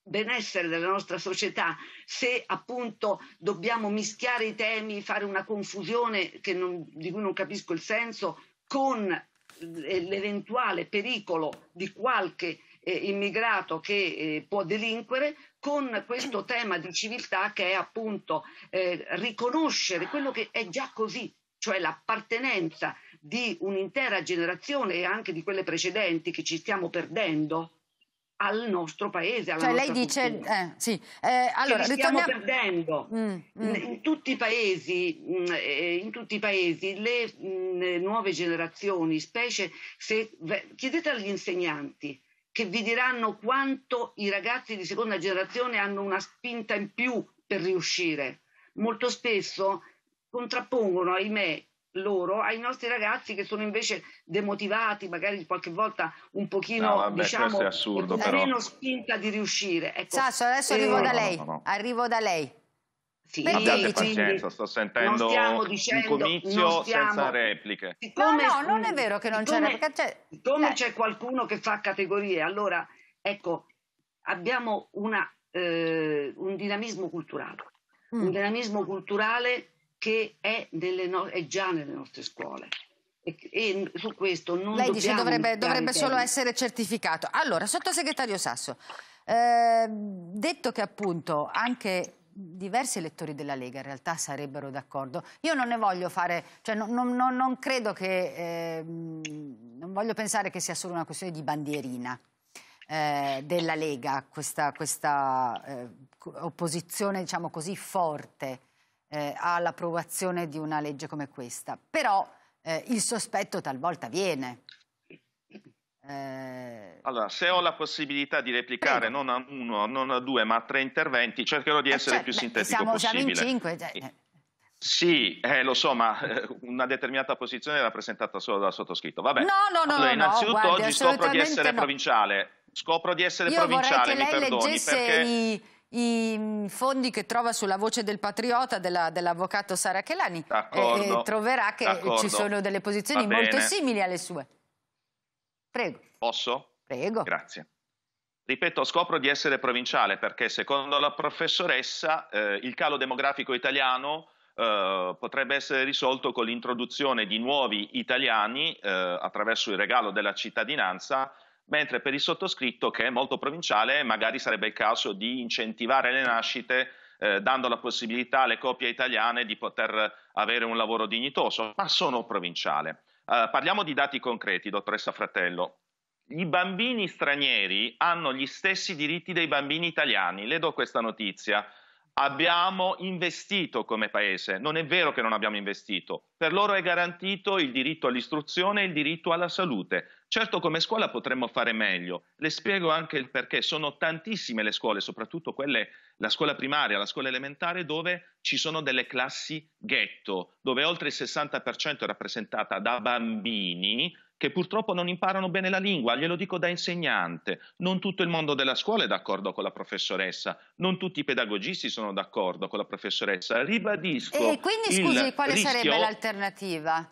benessere della nostra società se appunto dobbiamo mischiare i temi, fare una confusione non, di cui non capisco il senso con eh, l'eventuale pericolo di qualche eh, immigrato che eh, può delinquere con questo tema di civiltà che è appunto eh, riconoscere quello che è già così, cioè l'appartenenza di un'intera generazione e anche di quelle precedenti che ci stiamo perdendo al nostro paese. Alla cioè lei dice, eh, sì. eh, allora, Ci ritorniamo... stiamo perdendo. Mm, mm. In, tutti i paesi, mm, eh, in, tutti i paesi, le mm, nuove generazioni, specie se... Chiedete agli insegnanti che vi diranno quanto i ragazzi di seconda generazione hanno una spinta in più per riuscire. Molto spesso contrappongono, ahimè, loro ai nostri ragazzi che sono invece demotivati, magari qualche volta un pochino no, vabbè, diciamo è assurdo, meno spinta di riuscire. Ecco, Sasso, adesso eh, arrivo eh, da lei. No, no, arrivo da lei. Sì, Abbiate pazienza, sto sentendo dicendo, un comizio stiamo, senza repliche. Siccome, no, no, non è vero che non c'è repliche. Siccome c'è qualcuno che fa categorie, allora, ecco, abbiamo una, eh, un dinamismo culturale. Mm. Un dinamismo culturale che è, no- è già nelle nostre scuole. E, su questo non Lei dice dovrebbe, dovrebbe solo essere certificato. Allora, sottosegretario Sasso, eh, detto che appunto anche diversi elettori della Lega in realtà sarebbero d'accordo. Io non ne voglio fare, cioè non, non, non credo che, eh, non voglio pensare che sia solo una questione di bandierina eh, della Lega, questa, questa eh, opposizione diciamo così forte eh, all'approvazione di una legge come questa, però eh, il sospetto talvolta viene. Eh... Allora, se ho la possibilità di replicare Prego. non a uno, non a due, ma a tre interventi, cercherò di eh, essere cioè, più sintetico siamo, possibile. Siamo in cinque. Cioè... Eh. Sì, eh, lo so, ma eh, una determinata posizione è rappresentata solo dal sottoscritto. Vabbè. No, no, no. Allora, innanzitutto no, guardi, oggi scopro di essere no. provinciale. Scopro di essere Io provinciale, mi perdoni. Perché... I i mm, fondi che trova sulla voce del patriota dell'avvocato Sara Chelani e, eh, e, troverà che ci sono delle posizioni molto simili alle sue. Prego. Posso? Prego. Grazie. Ripeto, scopro di essere provinciale perché secondo la professoressa eh, il calo demografico italiano eh, potrebbe essere risolto con l'introduzione di nuovi italiani eh, attraverso il regalo della cittadinanza mentre per il sottoscritto, che è molto provinciale, magari sarebbe il caso di incentivare le nascite eh, dando la possibilità alle coppie italiane di poter avere un lavoro dignitoso, ma sono provinciale. Eh, parliamo di dati concreti, dottoressa Fratello. I bambini stranieri hanno gli stessi diritti dei bambini italiani, le do questa notizia abbiamo investito come paese, non è vero che non abbiamo investito, per loro è garantito il diritto all'istruzione e il diritto alla salute. Certo come scuola potremmo fare meglio, le spiego anche il perché, sono tantissime le scuole, soprattutto quelle, la scuola primaria, la scuola elementare, dove ci sono delle classi ghetto, dove oltre il 60% è rappresentata da bambini che purtroppo non imparano bene la lingua, glielo dico da insegnante, non tutto il mondo della scuola è d'accordo con la professoressa, non tutti i pedagogisti sono d'accordo con la professoressa, ribadisco. E quindi scusi, quale rischio... sarebbe l'alternativa?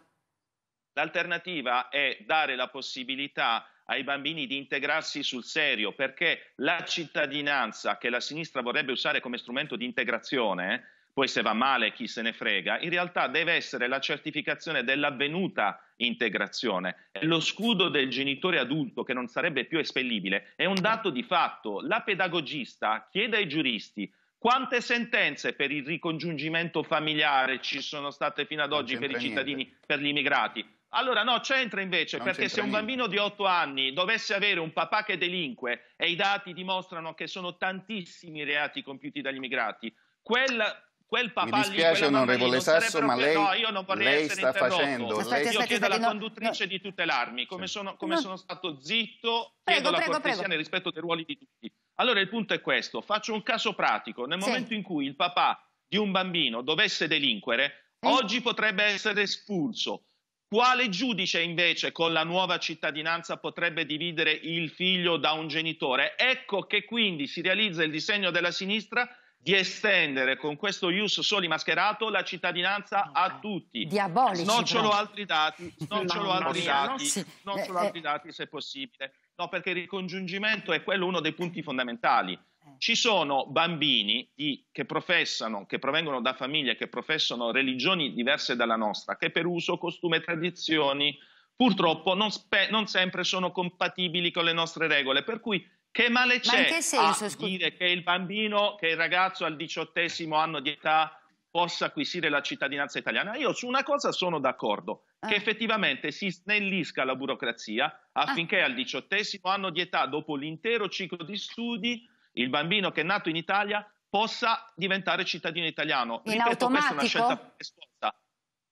L'alternativa è dare la possibilità ai bambini di integrarsi sul serio, perché la cittadinanza che la sinistra vorrebbe usare come strumento di integrazione poi se va male chi se ne frega, in realtà deve essere la certificazione dell'avvenuta integrazione. Lo scudo del genitore adulto che non sarebbe più espellibile è un dato di fatto. La pedagogista chiede ai giuristi quante sentenze per il ricongiungimento familiare ci sono state fino ad oggi per i cittadini, niente. per gli immigrati. Allora no, c'entra invece, non perché se un niente. bambino di 8 anni dovesse avere un papà che delinque e i dati dimostrano che sono tantissimi i reati compiuti dagli immigrati, quel quel papà Mi dispiace, lì, onorevole Sasso, ma lei, no, io non lei sta interrotto. facendo. Aspetta, io aspetta, chiedo alla no, conduttrice no. di tutelarmi, come, sono, come sono stato zitto, prego, chiedo prego, la cortesia prego. nel rispetto dei ruoli di tutti. Allora il punto è questo, faccio un caso pratico, nel momento in cui il papà di un bambino dovesse delinquere, mm. oggi potrebbe essere espulso. Quale giudice invece con la nuova cittadinanza potrebbe dividere il figlio da un genitore? Ecco che quindi si realizza il disegno della sinistra di estendere con questo ius soli mascherato la cittadinanza a eh, tutti. Diabolici. Snocciolo però. altri dati, snocciolo altri dati, snocciolo eh, eh. altri dati se possibile. No, perché il ricongiungimento è quello uno dei punti fondamentali. Ci sono bambini di, che professano, che provengono da famiglie che professano religioni diverse dalla nostra, che per uso, costume e tradizioni purtroppo non, non sempre sono compatibili con le nostre regole, per cui che male c'è Ma che senso, a scu- dire che il bambino, che il ragazzo al diciottesimo anno di età possa acquisire la cittadinanza italiana? Io su una cosa sono d'accordo, ah. che effettivamente si snellisca la burocrazia ah. affinché ah. al diciottesimo anno di età, dopo l'intero ciclo di studi, il bambino che è nato in Italia possa diventare cittadino italiano. In Ripeto, automatico? questa è una scelta prestosa.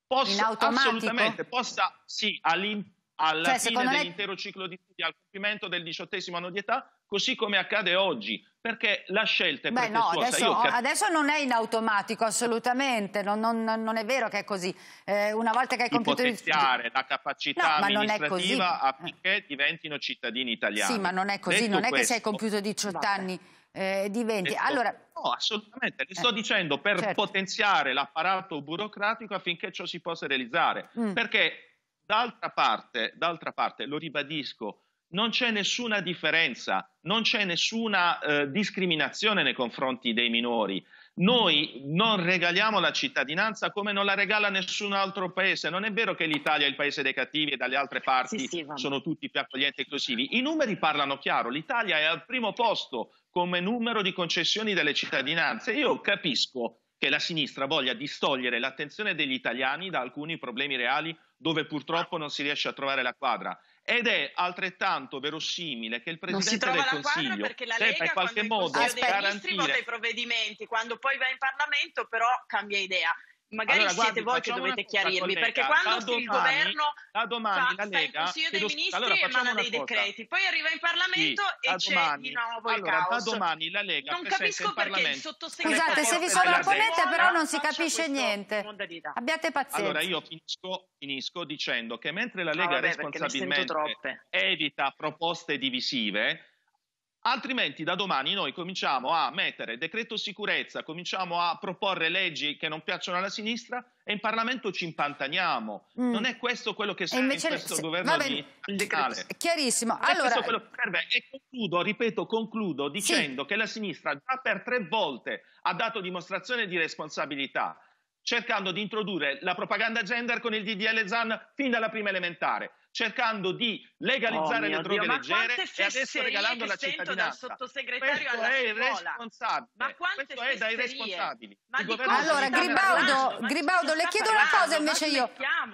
Possa, assolutamente, possa, sì, all'interno alla cioè, fine me... dell'intero ciclo di studi, al compimento del diciottesimo anno di età, così come accade oggi, perché la scelta è Beh, no, adesso, cap- adesso, non è in automatico, assolutamente, non, non, non è vero che è così. Eh, una volta che hai compiuto... Potenziare la capacità no, amministrativa affinché diventino cittadini italiani. Sì, ma non è così, Detto non è questo, che se hai compiuto 18 vabbè. anni eh, diventi... Detto, allora... No, assolutamente, le eh, sto eh, dicendo per certo. potenziare l'apparato burocratico affinché ciò si possa realizzare, mm. perché D'altra parte, d'altra parte, lo ribadisco, non c'è nessuna differenza, non c'è nessuna eh, discriminazione nei confronti dei minori. Noi non regaliamo la cittadinanza come non la regala nessun altro paese. Non è vero che l'Italia è il paese dei cattivi e dalle altre parti sì, sì, sono tutti più accoglienti e inclusivi. I numeri parlano chiaro. L'Italia è al primo posto come numero di concessioni delle cittadinanze. Io capisco che la sinistra voglia distogliere l'attenzione degli italiani da alcuni problemi reali dove purtroppo non si riesce a trovare la quadra. Ed è altrettanto verosimile che il Presidente del Consiglio debba in qualche modo garantire... vota dei provvedimenti, quando poi va in Parlamento però cambia idea. Magari allora, siete guardi, voi che dovete cosa, chiarirmi, collega, perché quando domani, il governo da domani, fa, la Lega, Consiglio dei Ministri allora, emana dei cosa. decreti, poi arriva in Parlamento sì, e c'è di nuovo allora, il caos. Da domani la Lega non capisco perché il sottosegretario... Scusate, se vi sovrapponete però non si capisce niente. Abbiate pazienza. Allora io finisco, finisco dicendo che mentre la Lega ah, vabbè, responsabilmente evita proposte divisive, Altrimenti da domani noi cominciamo a mettere decreto sicurezza, cominciamo a proporre leggi che non piacciono alla sinistra e in Parlamento ci impantaniamo. Mm. Non è questo quello che serve invece, in questo se, governo bene, Chiarissimo. Allora, e concludo, ripeto, concludo dicendo sì. che la sinistra già per tre volte ha dato dimostrazione di responsabilità cercando di introdurre la propaganda gender con il DDL ZAN fin dalla prima elementare cercando di legalizzare oh le droghe Dio, leggere e adesso regalando la cittadinanza. Dal sottosegretario questo è irresponsabile. Ma questo è da irresponsabili. allora Gribaudo, Gribaudo le chiedo una cosa invece io.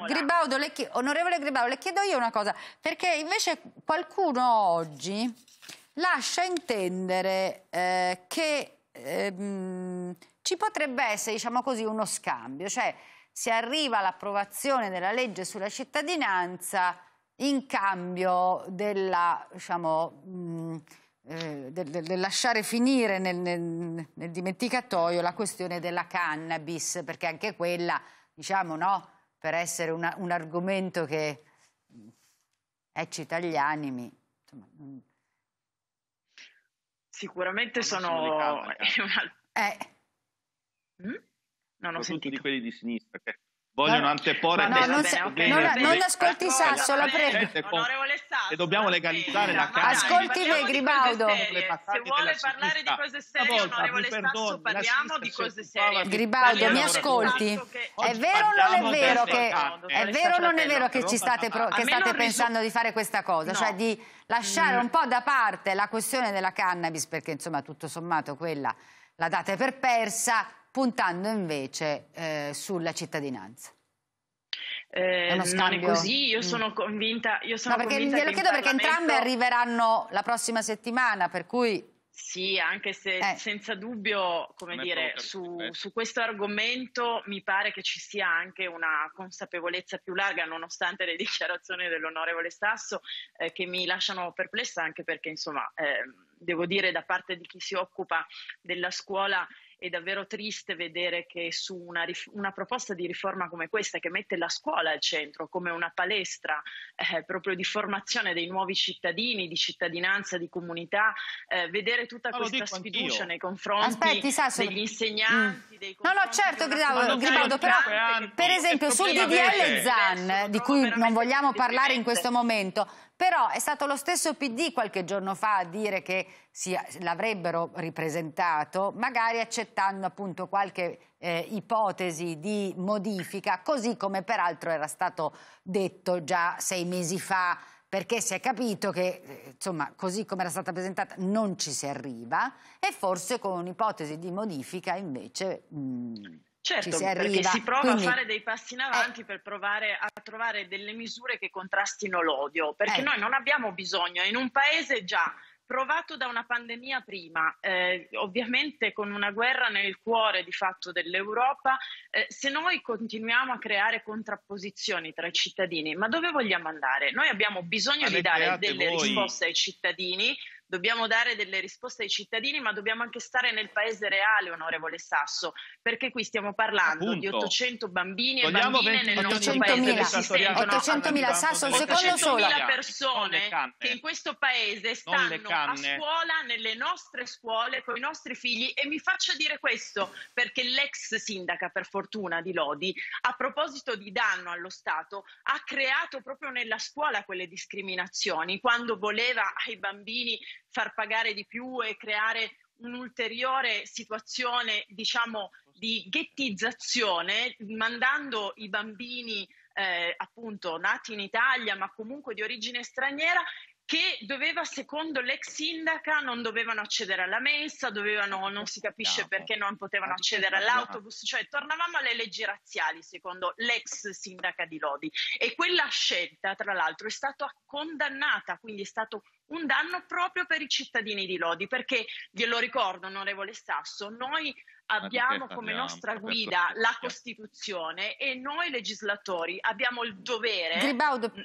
Gribaudo, chi... onorevole Gribaudo, le chiedo io una cosa, perché invece qualcuno oggi lascia intendere eh, che ehm, ci potrebbe essere, diciamo così, uno scambio, cioè si arriva all'approvazione della legge sulla cittadinanza in cambio della, diciamo, mh, mm, eh, del, del, lasciare finire nel, nel, nel, dimenticatoio la questione della cannabis, perché anche quella, diciamo, no, per essere una, un argomento che mm, eccita gli animi. Insomma, Sicuramente sono... sono [laughs] eh. eh. mm? Non ho sentito. di quelli di sinistra che vogliono anteporre no, non, se, non, non ascolti Sasso la prego onorevole Sasso che dobbiamo legalizzare la casa ascolti me Gribaudo se vuole parlare di cose serie onorevole Sasso parliamo di cose serie Gribaudo mi ascolti è vero o non è vero che è vero o non è vero che ci state che state pensando di fare questa cosa cioè di lasciare mm. un po' da parte la questione della cannabis perché insomma tutto sommato quella la date per persa puntando invece eh, sulla cittadinanza. Eh, non è così, io mm. sono convinta. Io sono no, perché convinta glielo chiedo Parlamento... perché entrambe arriveranno la prossima settimana, per cui. Sì, anche se eh. senza dubbio, come come dire, su, su, questo argomento mi pare che ci sia anche una consapevolezza più larga, nonostante le [laughs] dichiarazioni dell'onorevole Stasso, eh, che mi lasciano perplessa anche perché, insomma, ehm, devo dire da parte di chi si occupa della scuola è davvero triste vedere che su una, una, proposta di riforma come questa, che mette la scuola al centro come una palestra eh, proprio di formazione dei nuovi cittadini, di cittadinanza, di comunità, eh, vedere tutta no, questa sfiducia anch'io. nei confronti Aspetti, Sasso, degli insegnanti, mm. dei No, no, certo, Gribaldo, però per esempio sul DDL Zan, di cui non vogliamo parlare in questo momento, però è stato lo stesso PD qualche giorno fa a dire che l'avrebbero ripresentato, magari accettando appunto qualche eh, ipotesi di modifica, così come peraltro era stato detto già sei mesi fa, perché si è capito che, eh, insomma, così come era stata presentata non ci si arriva e forse con un'ipotesi di modifica invece... Mh, mm, Certo, si perché si prova Quindi, a fare dei passi in eh. avanti eh, per provare a trovare delle misure che contrastino l'odio, perché eh, noi non abbiamo bisogno, in un paese già provato da una pandemia prima, eh, ovviamente con una guerra nel cuore di fatto dell'Europa, eh, se noi continuiamo a creare contrapposizioni tra i cittadini, ma dove vogliamo andare? Noi abbiamo bisogno Avete di dare delle voi. risposte ai cittadini dobbiamo dare delle risposte ai cittadini, ma dobbiamo anche stare nel paese reale, onorevole Sasso, perché qui stiamo parlando Appunto. di 800 bambini e bambine 20... nel 800 nostro paese mila. che si sentono Sasso, un secondo solo. persone che in questo paese stanno a scuola nelle nostre scuole con i nostri figli e mi faccia dire questo perché l'ex sindaca per fortuna di Lodi a proposito di danno allo Stato ha creato proprio nella scuola quelle discriminazioni quando voleva ai bambini far pagare di più e creare un'ulteriore situazione, diciamo, di ghettizzazione, mandando i bambini eh, appunto nati in Italia, ma comunque di origine straniera, che doveva, secondo l'ex sindaca, non dovevano accedere alla mensa, dovevano, non si capisce perché non potevano eh, accedere all'autobus, cioè tornavamo alle leggi razziali, secondo l'ex sindaca di Lodi. E quella scelta, tra l'altro, è stata condannata, quindi è stato un danno proprio per i cittadini di Lodi, perché glielo ricordo, onorevole Sasso, noi abbiamo come parliamo, nostra guida la Costituzione e noi legislatori abbiamo il dovere, mm,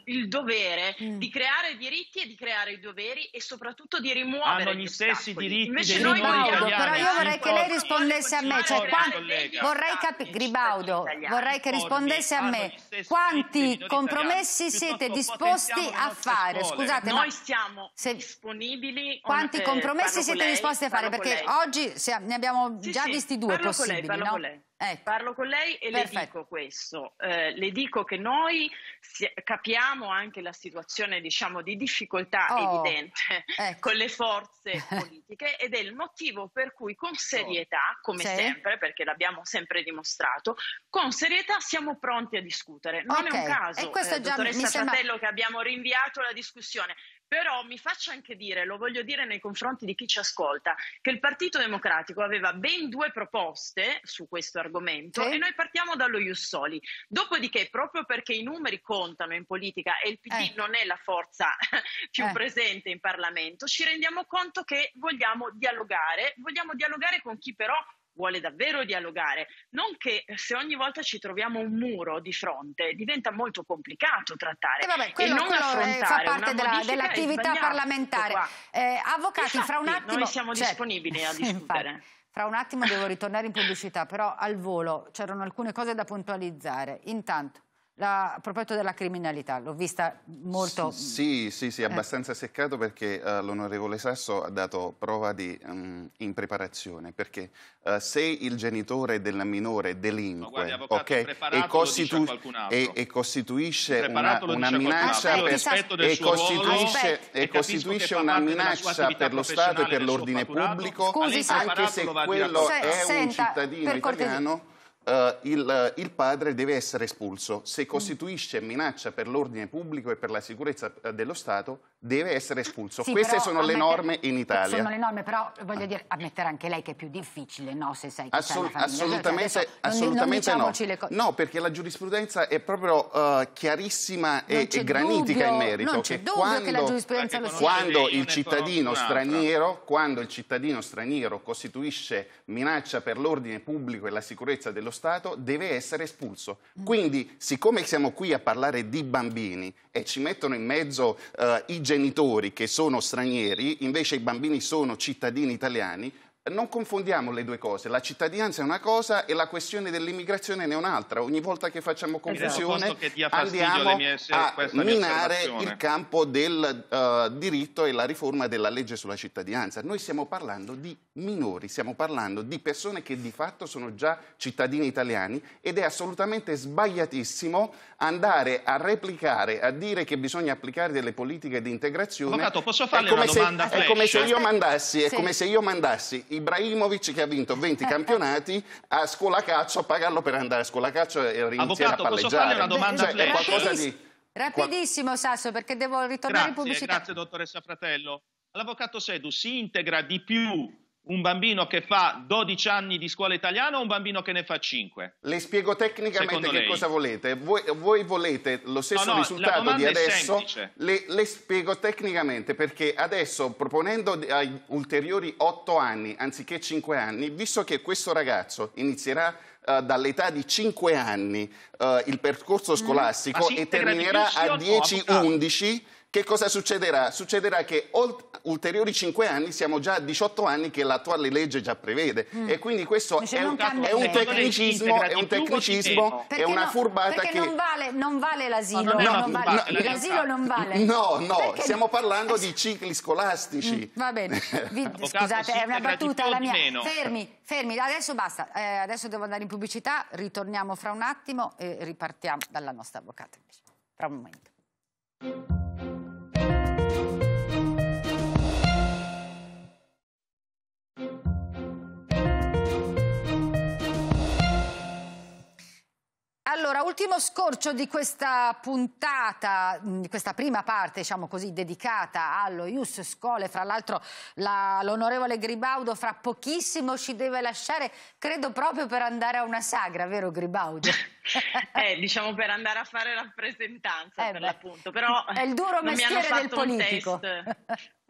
il dovere mm. di creare diritti e di creare i doveri e soprattutto di rimuovere Hanno gli, gli stessi diritti Invece noi Gribaudo, però io vorrei che lei rispondesse a me, cioè, quanti... vorrei capire Gribaudo, vorrei che rispondesse a me quanti compromessi siete disposti a fare? Scusate, noi siamo se... disponibili Quanti compromessi siete disposti a fare? Perché oggi ne abbiamo già visto questi due parlo possibili, con lei, parlo no? Con lei. Ecco. Parlo con lei e Perfetto. le dico questo, eh, le dico che noi si, capiamo anche la situazione diciamo, di difficoltà oh, evidente ecco. con le forze [laughs] politiche ed è il motivo per cui con serietà, come sì. sempre, perché l'abbiamo sempre dimostrato, con serietà siamo pronti a discutere. Non okay. è un caso, e questo eh, già dottoressa mi sembra... Fratello, che abbiamo rinviato la discussione, però mi faccia anche dire, lo voglio dire nei confronti di chi ci ascolta, che il Partito Democratico aveva ben due proposte su questo argomento sì. e noi partiamo dallo Jussoli. Dopodiché, proprio perché i numeri contano in politica e il PD eh. non è la forza [laughs] più eh. presente in Parlamento, ci rendiamo conto che vogliamo dialogare, vogliamo dialogare con chi però vuole davvero dialogare, non che se ogni volta ci troviamo un muro di fronte diventa molto complicato trattare. Eh vabbè, quello, e non quello fa parte della, dell'attività ecco parlamentare. Eh, avvocati, Infatti, esatto, fra un attimo... Noi siamo cioè, disponibili a [laughs] discutere. Infatti. Fra un attimo devo ritornare in pubblicità, però al volo c'erano alcune cose da puntualizzare. Intanto, la, a proposito della criminalità, l'ho vista molto... Sì, sì, sì, eh. abbastanza seccato perché uh, l'onorevole Sasso ha dato prova di um, impreparazione, perché uh, se il genitore della minore delinque no, okay, e, costitu e, e, costituisce una, una minaccia per, e costituisce, e costituisce una minaccia per lo Stato e per l'ordine pubblico, Scusi, anche se quello è un cittadino italiano... Cortesia Uh, il, eh, il, padre deve essere espulso. Se costituisce minaccia per l'ordine pubblico e per la sicurezza eh, dello Stato, deve essere espulso. Sì, Queste sono ammettere, le norme in Italia. Sono le norme, però ah. voglio dire, ammettere anche lei che è più difficile, no? Se sai che Assol- famiglia. Assolutamente, cioè, cioè, assolutamente non, non no. No, perché la giurisprudenza è proprio uh, chiarissima e, e, granitica dubbio, in merito. Non c'è quando, che la giurisprudenza lo sia. Quando il cittadino straniero, quando il cittadino straniero costituisce minaccia per l'ordine pubblico e la sicurezza dello Stato, Stato deve essere espulso. Quindi, siccome siamo qui a parlare di bambini e ci mettono in mezzo eh, i genitori che sono stranieri, invece i bambini sono cittadini italiani, non confondiamo le due cose, la cittadinanza è una cosa e la questione dell'immigrazione ne è un'altra. Ogni volta che facciamo esatto. confusione andiamo mie, a minare il campo del uh, diritto e la riforma della legge sulla cittadinanza. Noi stiamo parlando di minori, stiamo parlando di persone che di fatto sono già cittadini italiani ed è assolutamente sbagliatissimo andare a replicare, a dire che bisogna applicare delle politiche di integrazione. Avvocato, posso farle una domanda? Se, è, come se, io mandassi, sì. è come se io mandassi Ibrahimovic che ha vinto 20 eh, eh. campionati a scuola calcio, pagarlo per andare a scuola calcio e rinunciare a palleggiare. posso farle una domanda cioè, flash? Qualcosa di... Rapidissimo Sasso perché devo ritornare grazie, in pubblicità. Grazie dottoressa Fratello. L'avvocato Sedu si integra di più un bambino che fa 12 anni di scuola italiana o un bambino che ne fa 5? Le spiego tecnicamente che cosa volete. Voi, voi, volete lo stesso no, no, risultato di adesso? Le, le, spiego tecnicamente perché adesso proponendo ulteriori 8 anni anziché 5 anni, visto che questo ragazzo inizierà eh, dall'età di 5 anni uh, il percorso mm-hmm. scolastico mm, e terminerà a 10-11 che cosa succederà? Succederà che oltre ulteriori 5 anni, siamo già a 18 anni che l'attuale legge già prevede mm. e quindi questo è un, è un, tecnicismo, è un tecnicismo, è una no, furbata che... non vale, non vale l'asilo, no, no, vale. Eh, l'asilo non vale. No, no, perché stiamo parlando di cicli scolastici. Mm, va bene, Vi, [laughs] scusate, è una battuta la mia. Fermi, fermi, adesso basta, eh, adesso devo andare in pubblicità, ritorniamo fra un attimo e ripartiamo dalla nostra avvocata. Fra un momento. Allora, ultimo scorcio di questa puntata, mm, di questa prima parte, diciamo così, dedicata allo Ius Scole. Fra l'altro l'onorevole Gribaudo fra pochissimo ci deve lasciare, credo proprio per andare a una sagra, vero Gribaudo? [laughs] eh, diciamo per andare a fare rappresentanza eh per l'appunto, però è il duro mestiere del politico.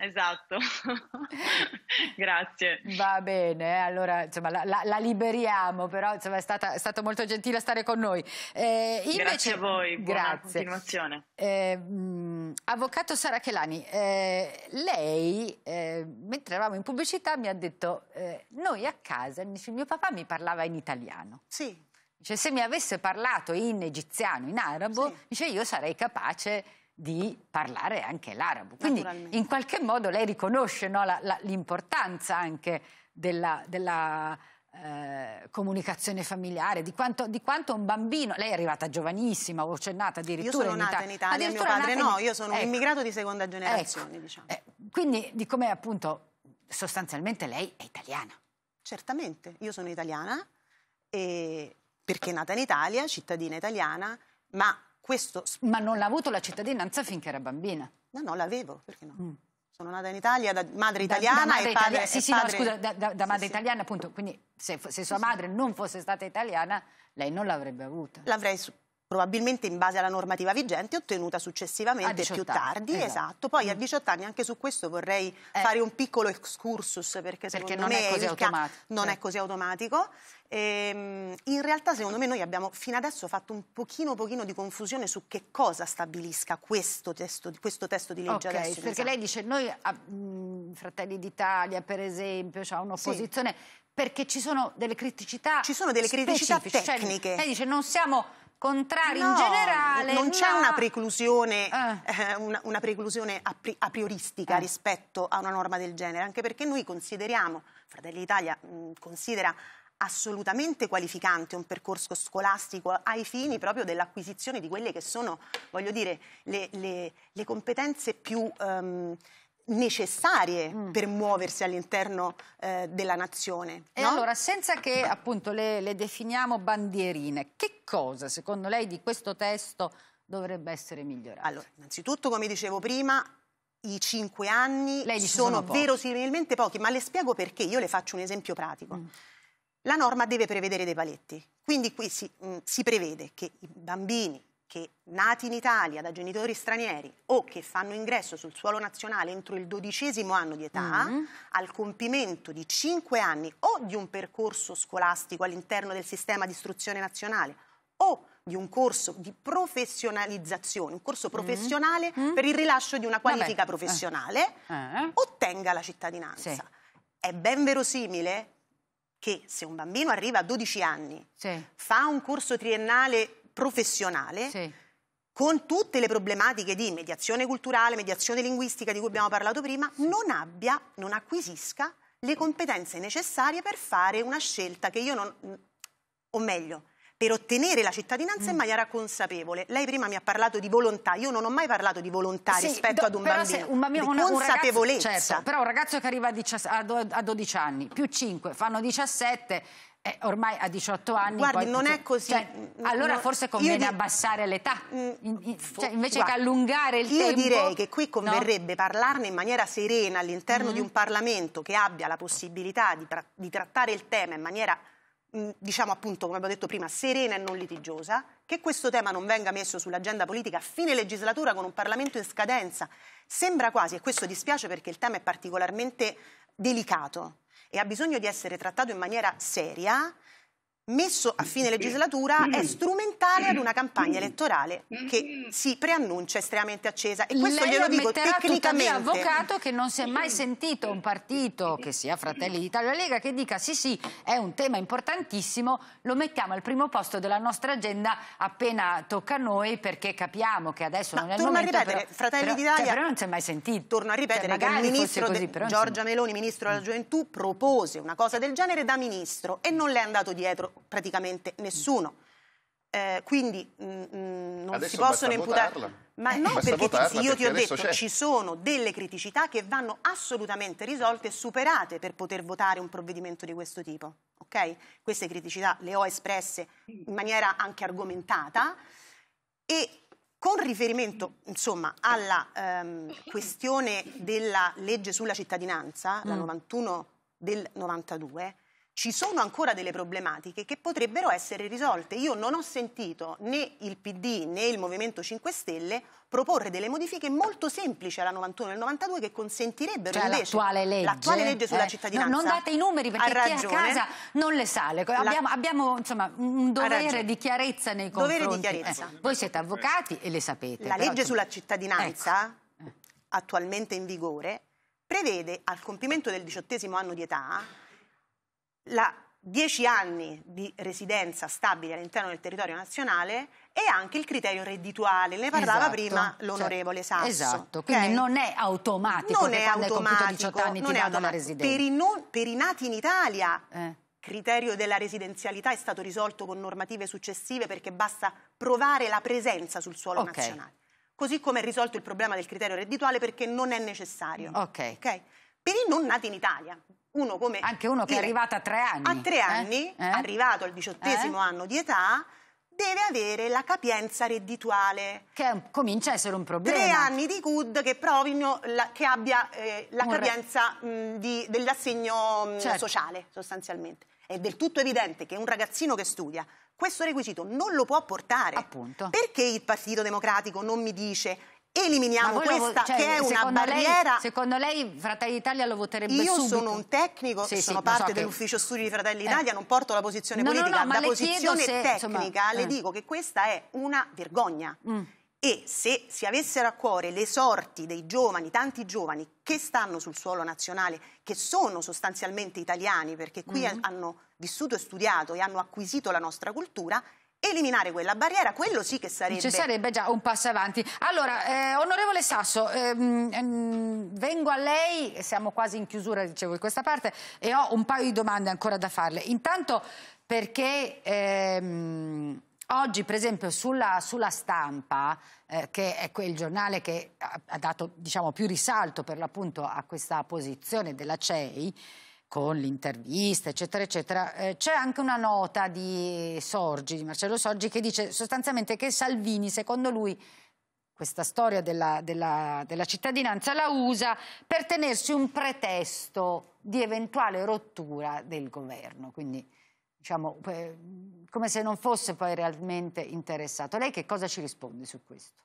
Esatto, [laughs] grazie. Va bene, allora insomma, la, la, la liberiamo, però insomma, è, stata, è, stato molto gentile stare con noi. Eh, invece, grazie a voi, buona grazie. continuazione. Eh, mm, avvocato Sara Chelani, eh, lei eh, mentre eravamo in pubblicità mi ha detto, eh, noi a casa, mio papà mi parlava in italiano. Sì. Dice, cioè, se mi avesse parlato in egiziano, in arabo, sì. dice, io sarei capace di parlare anche l'arabo. Quindi in qualche modo lei riconosce no, l'importanza anche della, della eh, comunicazione familiare, di quanto, di quanto, un bambino, lei è arrivata giovanissima o c'è nata addirittura io sono nata in Italia, in Italia mio padre in... no, io sono ecco. un immigrato di seconda ecco. generazione. Ecco. Diciamo. Eh, quindi di come appunto sostanzialmente lei è italiana. Certamente, io sono italiana e perché è nata in Italia, cittadina italiana, ma questo... Ma non l'ha avuto la cittadinanza finché era bambina? No, no, l'avevo, perché no? Mm. Sono nata in Italia da madre italiana da, da madre e padre... Itali- sì, sì, padre... no, scusa, da, da, da madre sì, italiana, appunto. Quindi se, se sua madre non fosse stata italiana, lei non l'avrebbe avuta. L'avrei probabilmente in base alla normativa vigente, ottenuta successivamente più tardi. Esatto. esatto. Poi mm. a 18 anni, anche su questo vorrei eh. fare un piccolo excursus perché, perché secondo me è non cioè. è così automatico. Ehm, in realtà secondo me noi abbiamo fino adesso fatto un pochino, pochino di confusione su che cosa stabilisca questo testo, questo testo di legge okay, adesso. Perché esatto. lei dice noi, a, ah, mh, mm, Fratelli d'Italia per esempio, c'è un'opposizione... Sì perché ci sono delle criticità. Ci sono delle criticità specifiche. Cioè tecniche. Cioè, lei dice non siamo contrari no, in generale. Non c'è no. una preclusione, eh. Eh, una, una preclusione a, pri a prioristica eh. rispetto a una norma del genere, anche perché noi consideriamo, Fratelli Italia mm, considera assolutamente qualificante un percorso scolastico ai fini proprio dell'acquisizione di quelle che sono, voglio dire, le, le, le competenze più... Um, necessarie mm. per muoversi all'interno eh, della nazione. E no? allora, senza che appunto le, le definiamo bandierine, che cosa secondo lei di questo testo dovrebbe essere migliorato? Allora, innanzitutto, come dicevo prima, i cinque anni sono, sono pochi. verosimilmente pochi, ma le spiego perché, io le faccio un esempio pratico. Mm. La norma deve prevedere dei paletti, quindi qui si, mh, mm, si prevede che i bambini che nati in Italia da genitori stranieri o che fanno ingresso sul suolo nazionale entro il dodicesimo anno di età, mm al compimento di cinque anni o di un percorso scolastico all'interno del sistema di istruzione nazionale o di un corso di professionalizzazione, un corso mm. professionale mm per il rilascio di una qualifica Vabbè. professionale, eh. eh. ottenga la cittadinanza. Sì. È ben verosimile che se un bambino arriva a 12 anni, sì. fa un corso triennale professionale. Sì con tutte le problematiche di mediazione culturale, mediazione linguistica di cui abbiamo parlato prima, non abbia, non acquisisca le competenze necessarie per fare una scelta che io non... o meglio, per ottenere la cittadinanza mm. in maniera consapevole. Lei prima mi ha parlato di volontà, io non ho mai parlato di volontà sì, rispetto do, ad un bambino, un bambino con una, consapevolezza. Un ragazzo, certo, però un ragazzo che arriva a 12 anni, più 5, fanno 17, eh, ormai a 18 anni... Guardi, poi, non cioè, è così. Cioè, allora forse conviene di... abbassare l'età, mm, cioè, invece Guarda, che allungare il io tempo... Io direi che qui converrebbe no? parlarne in maniera serena all'interno mm -hmm. di un Parlamento che abbia la possibilità di, tra di trattare il tema in maniera mm, diciamo appunto, come abbiamo detto prima, serena e non litigiosa, che questo tema non venga messo sull'agenda politica a fine legislatura con un Parlamento in scadenza. Sembra quasi, e questo dispiace perché il tema è particolarmente delicato, e ha bisogno di essere trattato in maniera seria, messo a fine legislatura è mm. strumentale ad una campagna mm. elettorale che mm. si preannuncia estremamente accesa e questo Lei glielo dico tecnicamente avvocato che non si è mai sentito un partito che sia Fratelli d'Italia o Lega che dica sì sì è un tema importantissimo lo mettiamo al primo posto della nostra agenda appena tocca a noi perché capiamo che adesso Ma non è il momento a ripetere, però, Fratelli d'Italia cioè, però non si è mai sentito torno a cioè, ripetere cioè, che il ministro così, Giorgia Meloni ministro della gioventù propose una cosa del genere da ministro e non le è andato dietro praticamente nessuno. Eh, quindi mh, mm, mh, mm, non Adesso si possono imputare... Ma no, Basta perché io perché ti ho detto c'è. ci sono delle criticità che vanno assolutamente risolte e superate per poter votare un provvedimento di questo tipo. Ok? Queste criticità le ho espresse in maniera anche argomentata e con riferimento insomma, alla ehm, questione della legge sulla cittadinanza, mm. la 91 del 92, ci sono ancora delle problematiche che potrebbero essere risolte. Io non ho sentito né il PD né il Movimento 5 Stelle proporre delle modifiche molto semplici alla 91 e al 92 che consentirebbero cioè, invece l'attuale legge, legge, sulla eh, cittadinanza. Non date i numeri perché a ragione, chi a casa non le sale. Abbiamo, abbiamo insomma, un dovere di chiarezza nei confronti. Eh, chiarezza. Eh, voi siete avvocati e le sapete. La però, legge sulla cittadinanza, ecco. attualmente in vigore, prevede al compimento del diciottesimo anno di età la 10 anni di residenza stabile all'interno del territorio nazionale e anche il criterio reddituale, ne parlava esatto, prima cioè, l'onorevole cioè, Sasso. Esatto, quindi okay? non è automatico non è automatico, anni non è automatico. Per, i non, per i, nati in Italia il eh. criterio della residenzialità è stato risolto con normative successive perché basta provare la presenza sul suolo okay. nazionale. Così come è risolto il problema del criterio reddituale perché non è necessario. Okay. Per i non nati in Italia, uno come... Anche uno che è arrivato a tre anni. A tre eh? anni, eh? arrivato al diciottesimo eh? anno di età, deve avere la capienza reddituale. Che un, comincia a essere un problema. Tre anni di CUD che provino la, che abbia eh, la un capienza mm, dell'assegno mm, certo. sociale, sostanzialmente. È del tutto evidente che un ragazzino che studia questo requisito non lo può portare. Appunto. Perché il Partito Democratico non mi dice eliminiamo questa cioè, che è una barriera. Lei, secondo lei Fratelli d'Italia lo voterebbe Io subito? Io sono un tecnico, sì, sono sì, parte so dell'ufficio che... studi di Fratelli eh. d'Italia, eh. non porto la posizione no, politica, no, no, da posizione se, tecnica insomma, le eh. dico che questa è una vergogna. Mm. E se si avessero a cuore le sorti dei giovani, tanti giovani che stanno sul suolo nazionale, che sono sostanzialmente italiani perché qui mm. hanno vissuto e studiato e hanno acquisito la nostra cultura, eliminare quella barriera, quello sì che sarebbe... Ci sarebbe già un passo avanti. Allora, eh, onorevole Sasso, eh, mh, ehm, vengo a lei, siamo quasi in chiusura, dicevo, di questa parte, e ho un paio di domande ancora da farle. Intanto perché... Ehm, Oggi, per esempio, sulla, sulla stampa, eh, che è quel giornale che ha, dato diciamo, più risalto per l'appunto a questa posizione della CEI, con l'intervista, eccetera, eccetera, eh, c'è anche una nota di Sorgi, di Marcello Sorgi, che dice sostanzialmente che Salvini, secondo lui, questa storia della, della, della cittadinanza la usa per tenersi un pretesto di eventuale rottura del governo. Quindi, diciamo, eh, come se non fosse poi realmente interessato. Lei che cosa ci risponde su questo?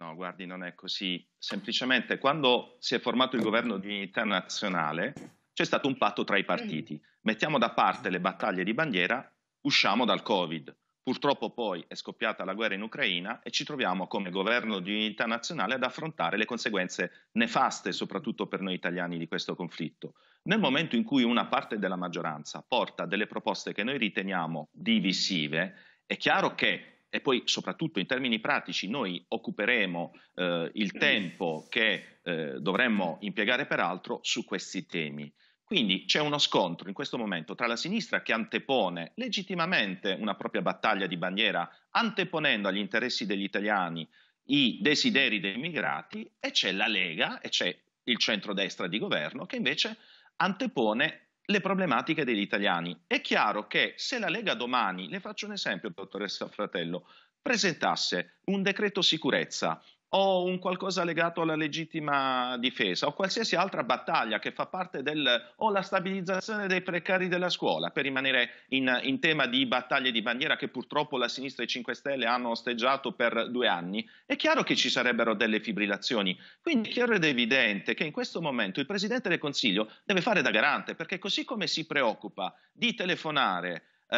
No, guardi, non è così. Semplicemente quando si è formato il governo di unità nazionale c'è stato un patto tra i partiti. Mm-hmm. Mettiamo da parte le battaglie di bandiera, usciamo dal Covid. Purtroppo poi è scoppiata la guerra in Ucraina e ci troviamo come governo di unità nazionale ad affrontare le conseguenze nefaste, soprattutto per noi italiani, di questo conflitto. Nel momento in cui una parte della maggioranza porta delle proposte che noi riteniamo divisive, è chiaro che e poi soprattutto in termini pratici noi occuperemo eh, il tempo che eh, dovremmo impiegare peraltro su questi temi. Quindi c'è uno scontro in questo momento tra la sinistra che antepone legittimamente una propria battaglia di bandiera, anteponendo agli interessi degli italiani i desideri dei migrati, e c'è la Lega e c'è il centrodestra di governo che invece antepone le problematiche degli italiani. È chiaro che se la Lega domani, le faccio un esempio, dottoressa Fratello, presentasse un decreto sicurezza o un qualcosa legato alla legittima difesa o qualsiasi altra battaglia che fa parte del o la stabilizzazione dei precari della scuola, per rimanere in, in tema di battaglie di bandiera che purtroppo la sinistra e i 5 Stelle hanno osteggiato per due anni, è chiaro che ci sarebbero delle fibrillazioni. Quindi è chiaro ed evidente che in questo momento il Presidente del Consiglio deve fare da garante, perché così come si preoccupa di telefonare Uh,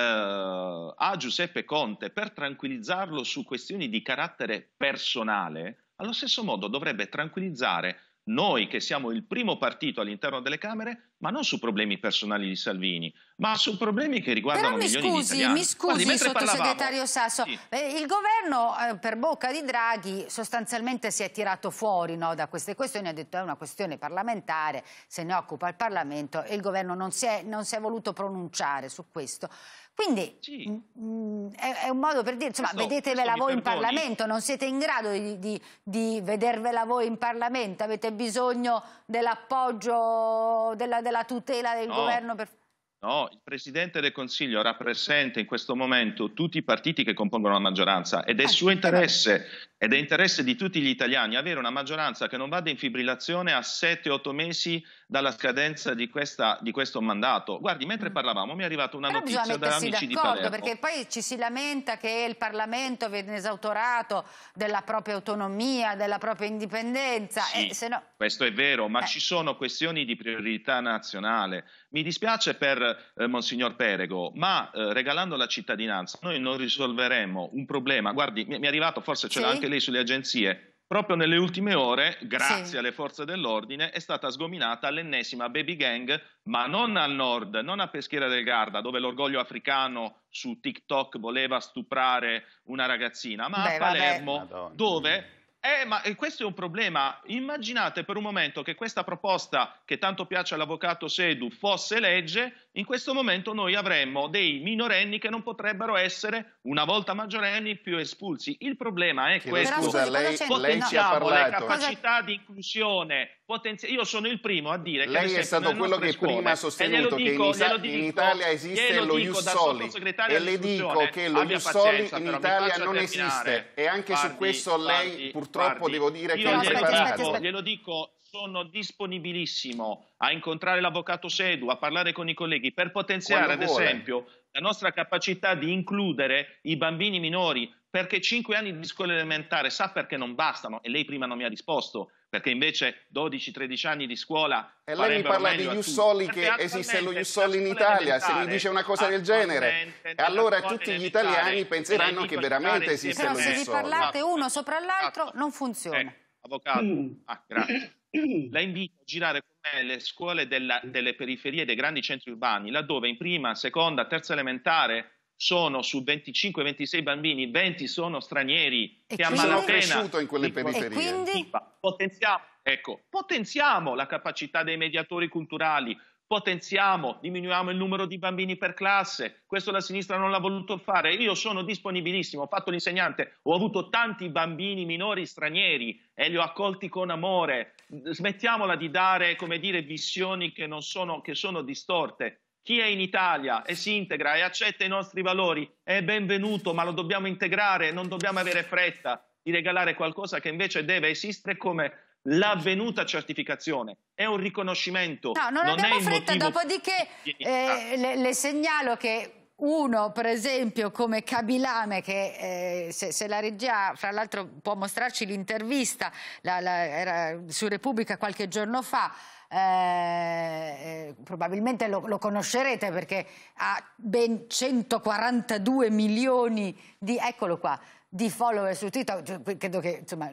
a Giuseppe Conte per tranquillizzarlo su questioni di carattere personale, allo stesso modo dovrebbe tranquillizzare noi che siamo il primo partito all'interno delle Camere, ma non su problemi personali di Salvini, ma su problemi che riguardano Però mi scusi, Mi scusi, Guardi, sottosegretario Sasso, sì. eh, il governo eh, per bocca di Draghi sostanzialmente si è tirato fuori no, da queste questioni, ha detto che è una questione parlamentare, se ne occupa il Parlamento e il governo non si è, non si è voluto pronunciare su questo. Quindi sì. mh, mm, mm, è, è, un modo per dire, insomma, questo, vedetevela questo voi in Parlamento, non siete in grado di, di, di, vedervela voi in Parlamento, avete bisogno dell'appoggio, della, della, tutela del no. governo per... No, il Presidente del Consiglio rappresenta in questo momento tutti i partiti che compongono la maggioranza ed è ah, suo interesse ed è interesse di tutti gli italiani avere una maggioranza che non vada in fibrillazione a 7-8 mesi dalla scadenza di, questa, di, questo mandato. Guardi, mentre mm. parlavamo mi è arrivata una Però notizia da amici di Palermo. Perché poi ci si lamenta che il Parlamento viene esautorato della propria autonomia, della propria indipendenza. Sì, eh, no... Questo è vero, ma eh. ci sono questioni di priorità nazionale. Mi dispiace per eh, Monsignor Perego, ma eh, regalando la cittadinanza noi non risolveremo un problema. Guardi, mi, mi è arrivato, forse c'era sì. anche lei sulle agenzie, proprio nelle ultime ore, grazie sì. alle forze dell'ordine, è stata sgominata l'ennesima baby gang, ma non al nord, non a Peschiera del Garda, dove l'orgoglio africano su TikTok voleva stuprare una ragazzina, ma Beh, a Palermo, Madonna. dove... Eh, ma questo è un problema. Immaginate per un momento che questa proposta, che tanto piace all'avvocato Sedu, fosse legge, in questo momento noi avremmo dei minorenni che non potrebbero essere, una volta maggiorenni, più espulsi. Il problema è Chiede questo. Scusa, lei, Potenziamo lei le capacità di inclusione. Potenzi... Io sono il primo a dire che... Lei è stato quello che scuole, prima ha sostenuto dico, che in, dico, in, Italia esiste lo Jussoli e le dico che lo Jussoli in Italia non terminare. esiste e anche guardi, su questo lei purtroppo guardi. devo dire Io che è impreparato. Glielo dico sono disponibilissimo a incontrare l'avvocato Sedu, a parlare con i colleghi per potenziare, ad esempio, la nostra capacità di includere i bambini minori, perché cinque anni di scuola elementare sa perché non bastano e lei prima non mi ha risposto, perché invece 12-13 anni di scuola E lei mi parla di Jussoli che esiste lo Jussoli in Italia, se mi dice una cosa del genere, allora tutti gli italiani penseranno che veramente esiste lo Jussoli. se vi parlate uno sopra l'altro esatto. non funziona. Eh, avvocato, mm. ah, grazie la invito a girare con me le scuole della, delle periferie dei grandi centri urbani, laddove in prima, seconda, terza elementare sono su 25-26 bambini, 20 sono stranieri e che a cresciuto in quelle periferie. Potenziamo, ecco, potenziamo la capacità dei mediatori culturali, potenziamo, diminuiamo il numero di bambini per classe, questo la sinistra non l'ha voluto fare, io sono disponibilissimo, ho fatto l'insegnante, ho avuto tanti bambini minori stranieri e li ho accolti con amore, smettiamola di dare, come dire, visioni che, sono, che sono distorte, chi è in Italia e si integra e accetta i nostri valori è benvenuto, ma lo dobbiamo integrare, non dobbiamo avere fretta di regalare qualcosa che invece deve esistere come L'avvenuta certificazione è un riconoscimento. No, non, non abbiamo fretta, motivo... dopodiché eh, ah. le, le segnalo che uno, per esempio, come Cabilame, che eh, se, se, la regia, fra l'altro, può mostrarci l'intervista su Repubblica qualche giorno fa, eh, eh, probabilmente lo, lo, conoscerete perché ha ben 142 milioni di... eccolo qua, di follower su TikTok, cioè, credo che insomma,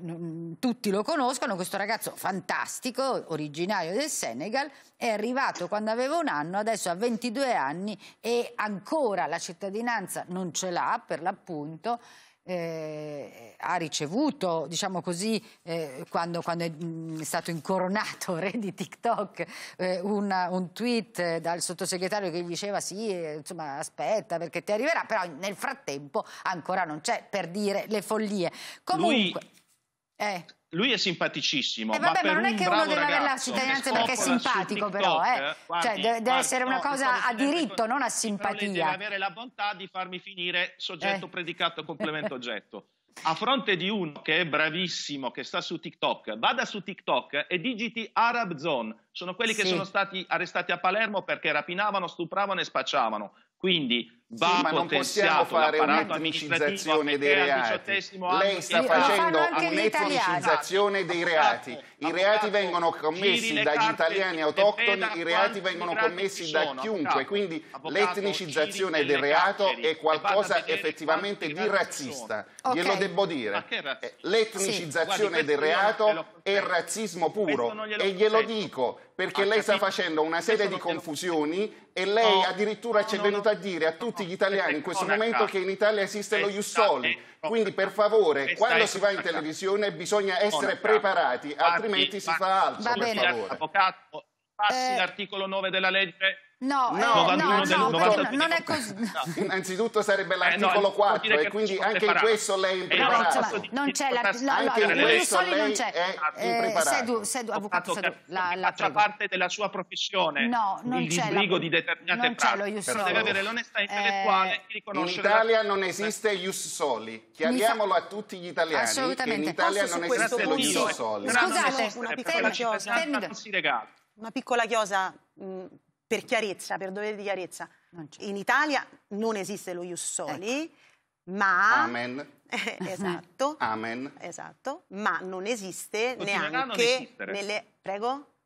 tutti lo conoscono, questo ragazzo fantastico, originario del Senegal, è arrivato quando aveva un anno, adesso ha 22 anni e ancora la cittadinanza non ce l'ha per l'appunto, eh, ha ricevuto, diciamo così, eh, quando, quando, è mm, stato incoronato [laughs] re di TikTok, eh, una, un tweet dal sottosegretario che gli diceva sì, eh, insomma, aspetta perché ti arriverà, però nel frattempo ancora non c'è per dire le follie. Comunque... Lui... Eh lui è simpaticissimo. Eh vabbè, ma, non è che uno deve avere la cittadinanza perché è simpatico, però, eh. eh cioè, guardi, cioè, deve, guardi, essere no, una cosa a diritto, non a simpatia. Deve avere la bontà di farmi finire soggetto, eh. predicato, complemento, [laughs] oggetto. A fronte di uno che è bravissimo, che sta su TikTok, vada su TikTok e digiti Arab Zone. Sono quelli sì. che sono stati arrestati a Palermo perché rapinavano, stupravano e spacciavano. Quindi va sì, ma non possiamo fare un'etnicizzazione dei reati. Lei sta facendo un'etnicizzazione dei reati. I reati vengono commessi dagli italiani autoctoni, i reati vengono commessi da chiunque, quindi l'etnicizzazione del reato è qualcosa effettivamente di razzista. Glielo devo dire. L'etnicizzazione del reato è razzismo puro e glielo dico perché lei sta facendo una serie di confusioni e lei addirittura ci è venuta a dire a tutti tutti gli italiani in questo momento che in Italia esiste lo Jussoli. Ecco. Quindi per favore, quando si va in televisione bisogna essere preparati, altrimenti si fa altro. Va bene. Avvocato, passi eh. l'articolo 9 della legge No, no, eh, no, del, no perché, non è così. [laughs] Innanzitutto sarebbe eh, l'articolo eh, 4 e quindi anche in questo lei è impreparato. Eh, non c'è la, anche in questo lei è eh, impreparato. Sedu, sedu, avvocato, sedu, la, la faccia parte della sua professione no, non il disbrigo la, di determinate non c'è Lo Però deve avere l'onestà intellettuale eh, di riconoscere... In Italia non esiste ius soli. Chiariamolo a tutti gli italiani Assolutamente. in Italia non esiste lo ius soli. Scusate, una piccola chiosa. Una piccola chiosa mm, per chiarezza, per dovere di chiarezza, in Italia non esiste lo Ius Soli, ecco. ma... Amen. [laughs] esatto. Amen. Esatto, ma non esiste Continueranno neanche nelle... Prego?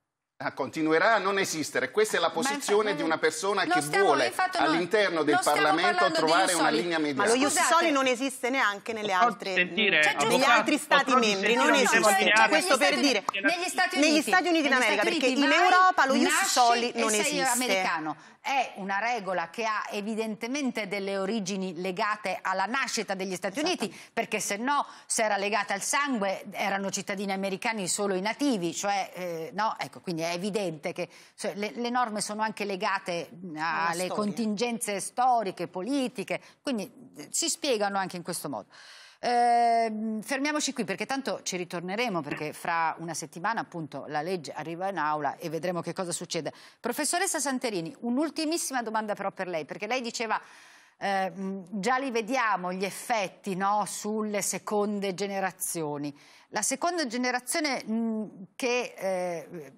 Ah, continuerà a non esistere. Questa è la posizione infatti, di una persona che stiamo, vuole all'interno del Parlamento trovare una linea mediana. Ma lo Jussoli non esiste neanche nelle altre, sentire, cioè, avvocato, negli altri Stati membri, non esiste. cioè, questo per dire, negli Stati Uniti, negli Stati Uniti d'America, perché in Europa lo Jussoli non esiste. Americano. È una regola che ha evidentemente delle origini legate alla nascita degli Stati esatto. Uniti, perché se no, se era legata al sangue, erano cittadini americani solo i nativi, cioè, eh, no, ecco, quindi è evidente che cioè, le, le, norme sono anche legate alle contingenze storiche, politiche, quindi eh, si spiegano anche in questo modo. Eh, fermiamoci qui perché tanto ci ritorneremo perché fra una settimana appunto la legge arriva in aula e vedremo che cosa succede. Professoressa Santerini, un'ultimissima domanda però per lei perché lei diceva eh, già li vediamo gli effetti no, sulle seconde generazioni. La seconda generazione mh, che... Eh,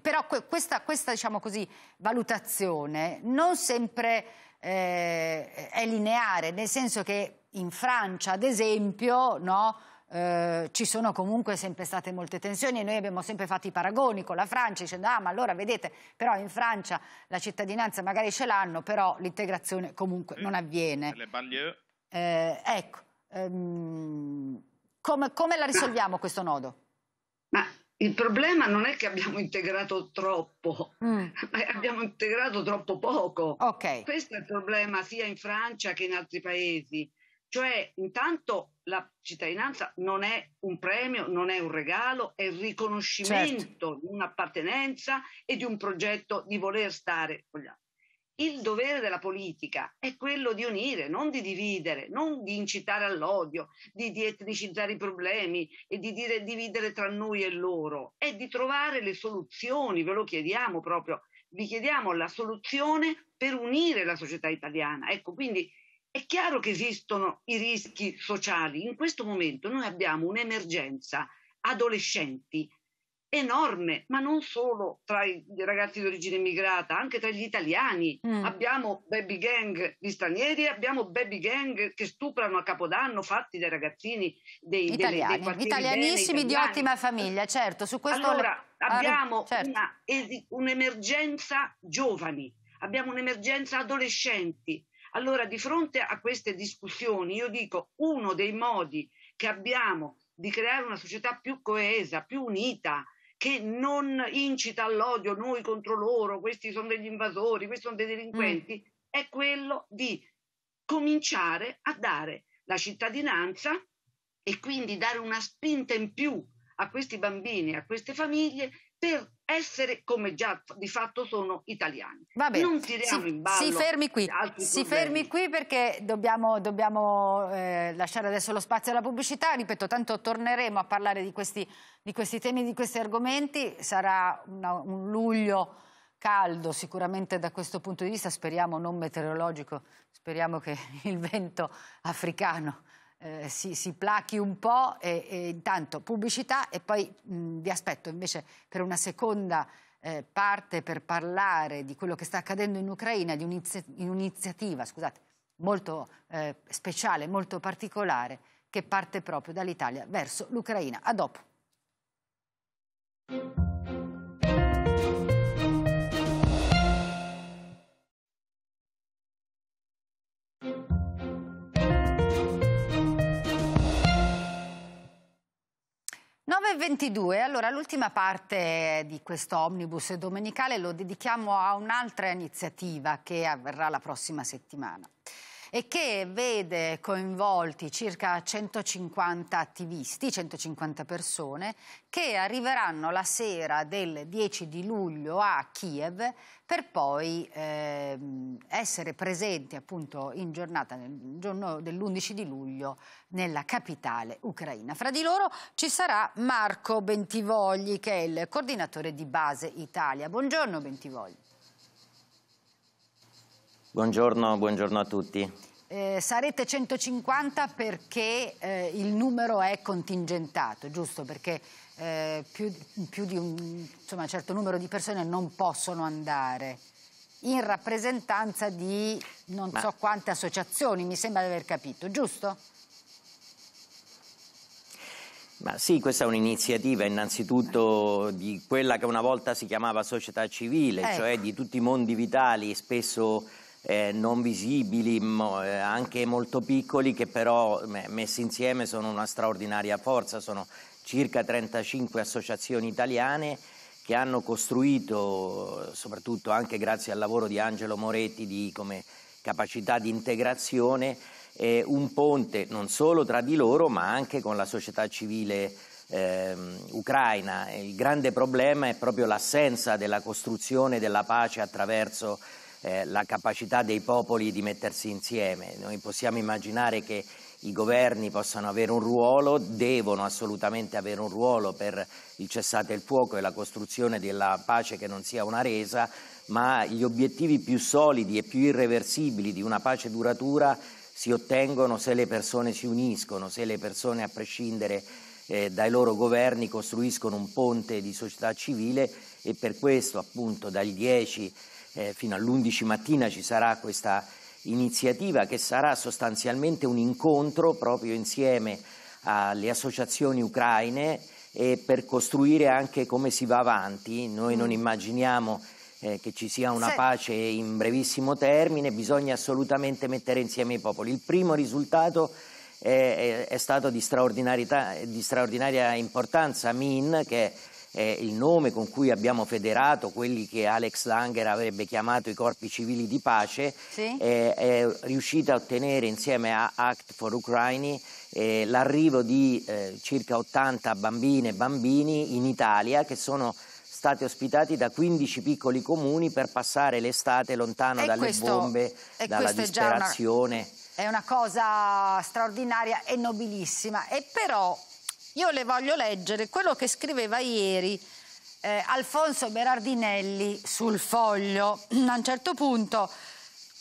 però questa, questa diciamo così, valutazione non sempre eh, è lineare, nel senso che in Francia, ad esempio, no, eh, ci sono comunque sempre state molte tensioni e noi abbiamo sempre fatto i paragoni con la Francia dicendo ah ma allora vedete però in Francia la cittadinanza magari ce l'hanno però l'integrazione comunque non avviene eh, ecco ehm, come, come, la risolviamo questo nodo? Ma il problema non è che abbiamo integrato troppo, mm. ma abbiamo integrato troppo poco. Okay. Questo è il problema sia in Francia che in altri paesi. Cioè, intanto la cittadinanza non è un premio, non è un regalo, è il riconoscimento certo. di un'appartenenza e di un progetto di voler stare con gli altri il dovere della politica è quello di unire, non di dividere, non di incitare all'odio, di, di etnicizzare i problemi e di dire, dividere tra noi e loro, è di trovare le soluzioni, ve lo chiediamo proprio, vi chiediamo la soluzione per unire la società italiana. Ecco, quindi è chiaro che esistono i rischi sociali. In questo momento noi abbiamo un'emergenza adolescenti enorme, ma non solo tra i ragazzi di origine immigrata, anche tra gli italiani. Mm. Abbiamo baby gang di stranieri, abbiamo baby gang che stuprano a Capodanno fatti dai ragazzini dei, italiani. Dei, dei italianissimi bene, italiani. di ottima famiglia, certo. Su questo allora, le... abbiamo certo. una, un'emergenza giovani, abbiamo un'emergenza adolescenti. Allora, di fronte a queste discussioni, io dico uno dei modi che abbiamo di creare una società più coesa, più unita, che non incita all'odio noi contro loro, questi sono degli invasori, questi sono dei delinquenti, mm. è quello di cominciare a dare la cittadinanza e quindi dare una spinta in più a questi bambini, a queste famiglie per essere come già di fatto sono italiani. Vabbè, non tiriamo si, in ballo. Si fermi qui, si fermi qui perché dobbiamo, dobbiamo eh, lasciare adesso lo spazio alla pubblicità. Ripeto, tanto torneremo a parlare di questi, di questi temi, di questi argomenti. Sarà una, un luglio caldo sicuramente da questo punto di vista, speriamo non meteorologico, speriamo che [laughs] il vento africano eh, si, si, plachi un po' e, e intanto pubblicità e poi mh, vi aspetto invece per una seconda eh, parte per parlare di quello che sta accadendo in Ucraina, di un'iniziativa scusate, molto eh, speciale, molto particolare che parte proprio dall'Italia verso l'Ucraina. A dopo. thank you 9.22, allora l'ultima parte di questo omnibus domenicale lo dedichiamo a un'altra iniziativa che avverrà la prossima settimana e che vede coinvolti circa 150 attivisti, 150 persone, che arriveranno la sera del 10 di luglio a Kiev per poi eh, essere presenti appunto in giornata nel giorno dell'11 di luglio nella capitale ucraina. Fra di loro ci sarà Marco Bentivogli che è il coordinatore di Base Italia. Buongiorno Bentivogli. Buongiorno, buongiorno, a tutti. Eh, sarete 150 perché eh, il numero è contingentato, giusto? Perché eh, più, più, di un insomma, certo numero di persone non possono andare in rappresentanza di non Ma... so quante associazioni, mi sembra di aver capito, giusto? Ma sì, questa è un'iniziativa innanzitutto di quella che una volta si chiamava società civile, ecco. cioè di tutti i mondi vitali, spesso eh, non visibili, mo, eh, anche molto piccoli, che però messi insieme sono una straordinaria forza. Sono circa 35 associazioni italiane che hanno costruito, soprattutto anche grazie al lavoro di Angelo Moretti di, come capacità di integrazione, eh, un ponte non solo tra di loro ma anche con la società civile Ehm, ucraina. Il grande problema è proprio l'assenza della costruzione della pace attraverso eh, la capacità dei popoli di mettersi insieme. Noi possiamo immaginare che i governi possano avere un ruolo, devono assolutamente avere un ruolo per il cessate il fuoco e la costruzione della pace che non sia una resa, ma gli obiettivi più solidi e più irreversibili di una pace duratura si ottengono se le persone si uniscono, se le persone a prescindere eh, dai loro governi costruiscono un ponte di società civile e per questo appunto dal 10 eh, fino all'11 mattina ci sarà questa iniziativa che sarà sostanzialmente un incontro proprio insieme alle associazioni ucraine e per costruire anche come si va avanti. Noi non mm. immaginiamo eh, che ci sia una pace in brevissimo termine, bisogna assolutamente mettere insieme i popoli. Il primo risultato è, è, è stato di, di straordinaria importanza, Min, che è eh, il nome con cui abbiamo federato quelli che Alex Langer avrebbe chiamato i corpi civili di pace, sì. eh, è riuscita a ottenere insieme a Act for Ukraine eh, l'arrivo di eh, circa 80 bambine e bambini in Italia che sono stati ospitati da 15 piccoli comuni per passare l'estate lontano e dalle questo, bombe, dalla disperazione. È una cosa straordinaria e nobilissima, e però io le voglio leggere quello che scriveva ieri eh, Alfonso Berardinelli sul foglio. [clears throat] A un certo punto,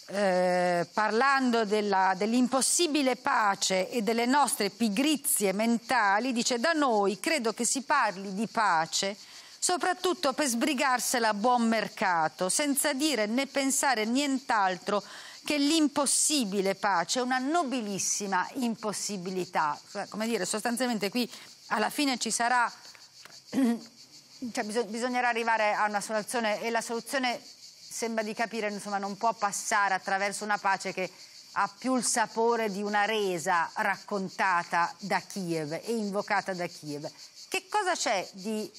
eh, parlando dell'impossibile pace e delle nostre pigrizie mentali, dice da noi credo che si parli di pace soprattutto per sbrigarsela a buon mercato, senza dire né pensare nient'altro che l'impossibile pace è una nobilissima impossibilità. Cioè, come dire, sostanzialmente qui alla fine ci sarà, [clears throat] cioè bisognerà arrivare a una soluzione e la soluzione sembra di capire, insomma, non può passare attraverso una pace che ha più il sapore di una resa raccontata da Kiev e invocata da Kiev. Che cosa c'è di,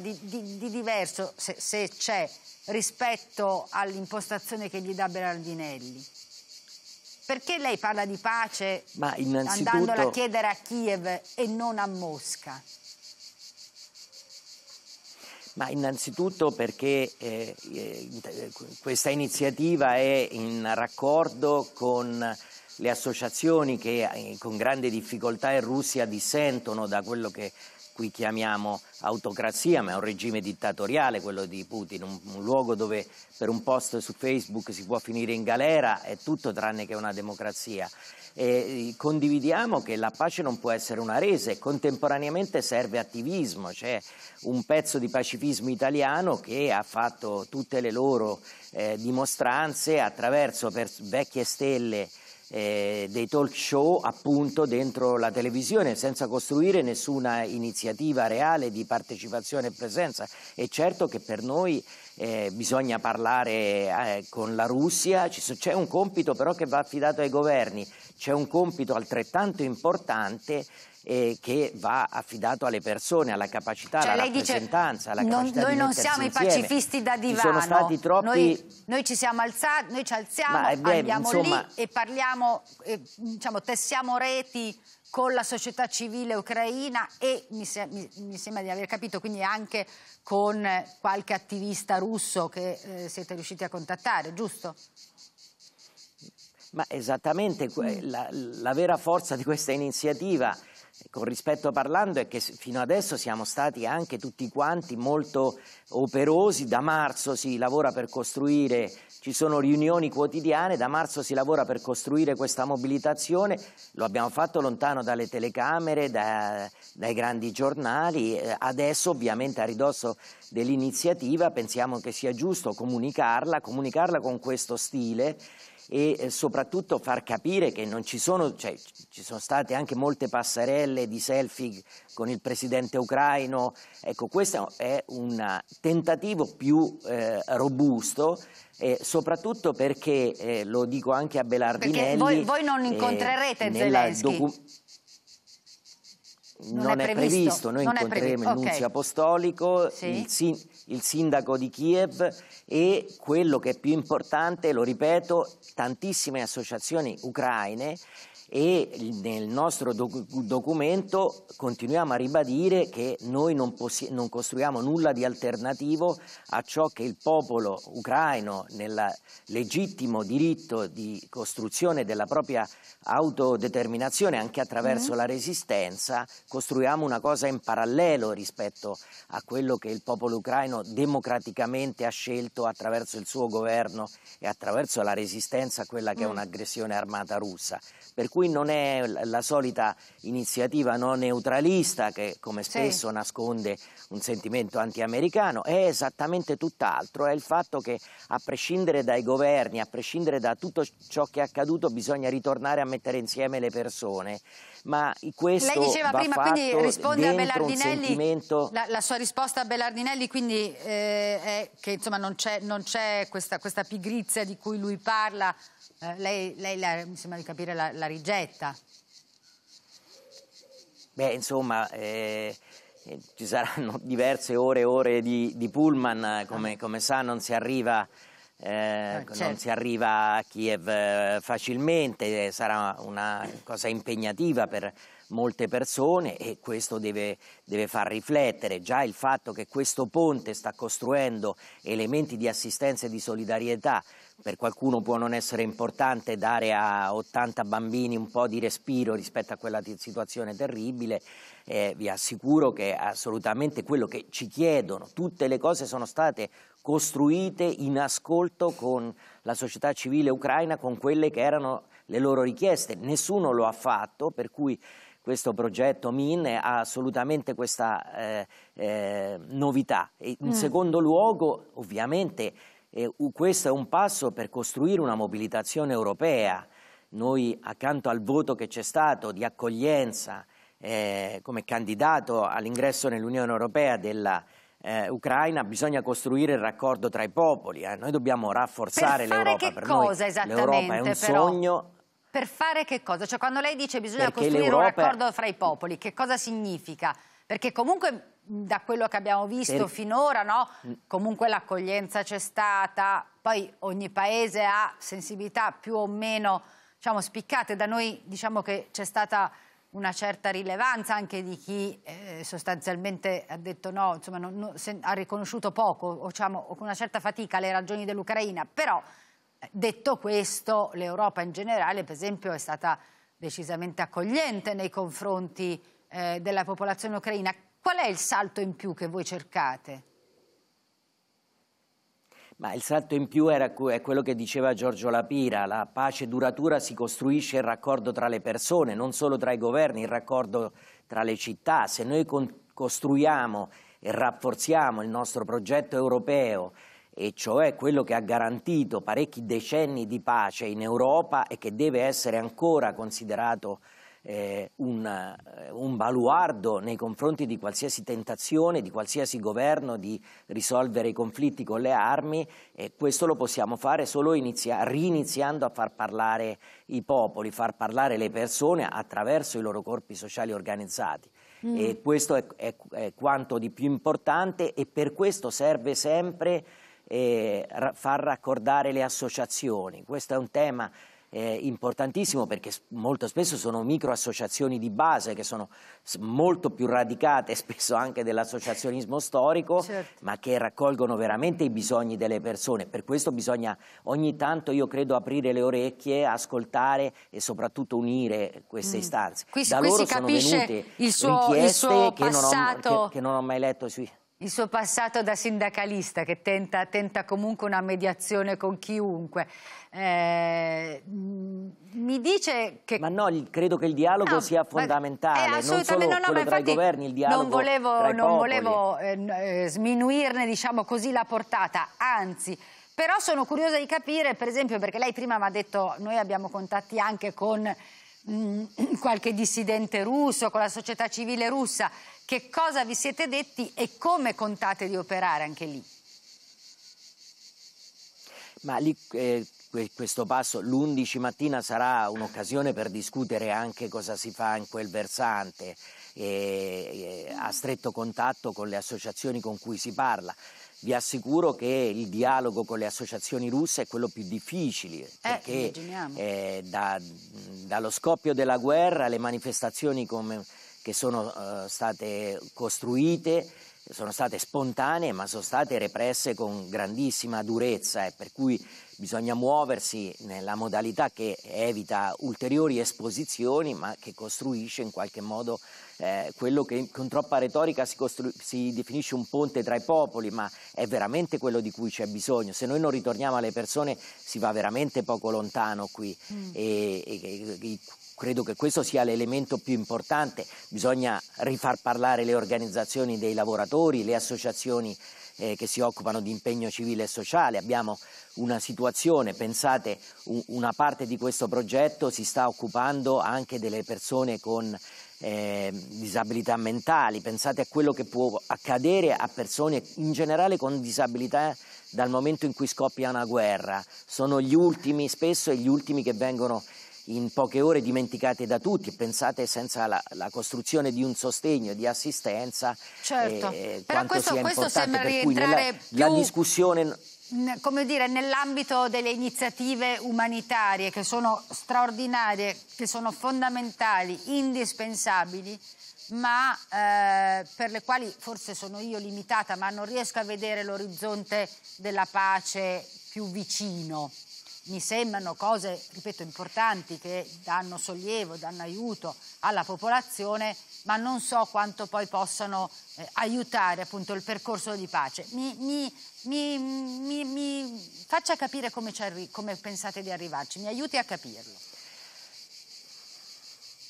di, di, di diverso, se, se c'è, rispetto all'impostazione che gli dà Berardinelli? Perché lei parla di pace innanzitutto... andandola a chiedere a Kiev e non a Mosca? Ma innanzitutto perché eh, eh questa iniziativa è in raccordo con le associazioni che eh, con grande difficoltà in Russia dissentono da quello che qui chiamiamo autocrazia, ma è un regime dittatoriale quello di Putin, un, un, luogo dove per un post su Facebook si può finire in galera, è tutto tranne che una democrazia. E eh, condividiamo che la pace non può essere una resa e contemporaneamente serve attivismo, c'è cioè un pezzo di pacifismo italiano che ha fatto tutte le loro eh, dimostranze attraverso vecchie stelle eh, dei talk show appunto dentro la televisione senza costruire nessuna iniziativa reale di partecipazione e presenza. È certo che per noi eh, bisogna parlare eh, con la Russia, c'è un compito però che va affidato ai governi, c'è un compito altrettanto importante eh, che va affidato alle persone, alla capacità, cioè, alla rappresentanza, dice, alla capacità non, Noi non siamo insieme. i pacifisti da divano. Ci sono stati troppi... Noi, noi ci siamo alzati, noi ci alziamo, Ma, eh, beh, andiamo insomma... lì e parliamo, eh, diciamo, tessiamo reti con la società civile ucraina e mi, mi, mi, sembra di aver capito quindi anche con qualche attivista russo che eh, siete riusciti a contattare, giusto? Ma esattamente, la, la vera forza di questa iniziativa con rispetto parlando è che fino adesso siamo stati anche tutti quanti molto operosi, da marzo si lavora per costruire, ci sono riunioni quotidiane, da marzo si lavora per costruire questa mobilitazione, lo abbiamo fatto lontano dalle telecamere, da, dai grandi giornali, eh, adesso ovviamente a ridosso dell'iniziativa pensiamo che sia giusto comunicarla, comunicarla con questo stile e eh, soprattutto far capire che non ci sono, cioè, ci sono state anche molte passerelle di selfie con il presidente ucraino, ecco questo è un tentativo più eh, robusto eh, soprattutto perché, eh, lo dico anche a Belardinelli... Perché voi, voi non eh, incontrerete Zelensky? Non, non, è, previsto, previsto. noi non incontreremo il okay. Nunzio Apostolico, sì. il, il sindaco di Kiev e quello che è più importante, lo ripeto, tantissime associazioni ucraine e nel nostro doc documento continuiamo a ribadire che noi non, non, costruiamo nulla di alternativo a ciò che il popolo ucraino nel legittimo diritto di costruzione della propria autodeterminazione anche attraverso mm -hmm. la resistenza costruiamo una cosa in parallelo rispetto a quello che il popolo ucraino democraticamente ha scelto attraverso il suo governo e attraverso la resistenza a quella che mm. è un'aggressione armata russa per cui qui non è la solita iniziativa non neutralista che come spesso sì. nasconde un sentimento anti-americano, è esattamente tutt'altro, è il fatto che a prescindere dai governi, a prescindere da tutto ciò che è accaduto bisogna ritornare a mettere insieme le persone. Ma questo Lei diceva prima, quindi risponde a Bellardinelli, sentimento... la, la, sua risposta a Bellardinelli quindi eh, è che insomma, non c'è questa, questa pigrizia di cui lui parla eh, lei, lei la, mi sembra di capire la, la rigetta. Beh, insomma, eh, eh ci saranno [laughs] diverse ore e ore di, di pullman, eh, come, ah. come, sa non si arriva... Eh, certo. Non si arriva a Kiev facilmente, sarà una cosa impegnativa per molte persone e questo deve, deve, far riflettere. Già il fatto che questo ponte sta costruendo elementi di assistenza e di solidarietà per qualcuno può non essere importante dare a 80 bambini un po' di respiro rispetto a quella situazione terribile, eh, vi assicuro che assolutamente quello che ci chiedono, tutte le cose sono state costruite in ascolto con la società civile ucraina, con quelle che erano le loro richieste, nessuno lo ha fatto, per cui questo progetto MIN ha assolutamente questa eh, eh, novità. In mm. secondo luogo, ovviamente, e questo è un passo per costruire una mobilitazione europea. Noi, accanto al voto che c'è stato di accoglienza eh, come candidato all'ingresso nell'Unione Europea della eh, Ucraina, bisogna costruire il raccordo tra i popoli. Eh. Noi dobbiamo rafforzare l'Europa. Per, per cosa noi l'Europa è un però... sogno per fare che cosa? Cioè quando lei dice bisogna costruire un raccordo fra i popoli, che cosa significa? Perché comunque da quello che abbiamo visto per... finora, no? Mm. comunque l'accoglienza c'è stata, poi ogni paese ha sensibilità più o meno diciamo, spiccate, da noi diciamo che c'è stata una certa rilevanza anche di chi eh, sostanzialmente ha detto no, insomma, non, non, se, ha riconosciuto poco o diciamo, con una certa fatica le ragioni dell'Ucraina, però eh, detto questo l'Europa in generale per esempio è stata decisamente accogliente nei confronti eh, della popolazione ucraina Qual è il salto in più che voi cercate? Ma il salto in più era è quello che diceva Giorgio Lapira, la pace duratura si costruisce il raccordo tra le persone, non solo tra i governi, il raccordo tra le città. Se noi costruiamo e rafforziamo il nostro progetto europeo, e cioè quello che ha garantito parecchi decenni di pace in Europa e che deve essere ancora considerato eh, una, eh, un baluardo nei confronti di qualsiasi tentazione, di qualsiasi governo di risolvere i conflitti con le armi e questo lo possiamo fare solo inizia- riniziando a far parlare i popoli, far parlare le persone attraverso i loro corpi sociali organizzati. Mm. E questo è, è, è quanto di più importante e per questo serve sempre eh, far raccordare le associazioni. Questo è un tema eh, importantissimo perché molto spesso sono microassociazioni di base che sono molto più radicate spesso anche dell'associazionismo storico, certo. ma che raccolgono veramente i bisogni delle persone. Per questo bisogna ogni tanto, io credo, aprire le orecchie, ascoltare e soprattutto unire queste mm. istanze. Qui, da qui loro sono venute il suo, il suo che, non ho, che, che non ho mai letto sui il suo passato da sindacalista che tenta, tenta comunque una mediazione con chiunque. Eh, mi dice che... Ma no, credo che il dialogo no, sia fondamentale, ma, non solo no, no, quello tra i governi, il dialogo non volevo, tra i Non volevo eh, eh, sminuirne, diciamo così, la portata, anzi... Però sono curiosa di capire, per esempio, perché lei prima mi ha detto noi abbiamo contatti anche con mh, mm, [clears throat] qualche dissidente russo, con la società civile russa che cosa vi siete detti e come contate di operare anche lì? Ma lì eh, questo passo l'11 mattina sarà un'occasione per discutere anche cosa si fa in quel versante eh, a stretto contatto con le associazioni con cui si parla. Vi assicuro che il dialogo con le associazioni russe è quello più difficile, eh, perché eh, da, dallo scoppio della guerra le manifestazioni come che sono eh, state costruite, sono state spontanee ma sono state represse con grandissima durezza e eh, per cui bisogna muoversi nella modalità che evita ulteriori esposizioni ma che costruisce in qualche modo eh, quello che con troppa retorica si, si, definisce un ponte tra i popoli, ma è veramente quello di cui c'è bisogno. Se noi non ritorniamo alle persone si va veramente poco lontano qui. Mm. E, e, e, Credo che questo sia l'elemento più importante. Bisogna rifar parlare le organizzazioni dei lavoratori, le associazioni eh, che si occupano di impegno civile e sociale. Abbiamo una situazione, pensate, una parte di questo progetto si sta occupando anche delle persone con eh, disabilità mentali, pensate a quello che può accadere a persone in generale con disabilità dal momento in cui scoppia una guerra, sono gli ultimi, spesso gli ultimi che vengono in poche ore dimenticate da tutti. Pensate senza la, la costruzione di un sostegno, di assistenza, certo. eh, Però questo, questo sembra rientrare nella, più... la discussione come dire, nell'ambito delle iniziative umanitarie che sono straordinarie, che sono fondamentali, indispensabili, ma eh, per le quali forse sono io limitata, ma non riesco a vedere l'orizzonte della pace più vicino mi sembrano cose, ripeto, importanti che danno sollievo, danno aiuto alla popolazione, ma non so quanto poi possano eh, aiutare appunto il percorso di pace. Mi, mi, mi, mi faccia capire come, come pensate di arrivarci, mi aiuti a capirlo.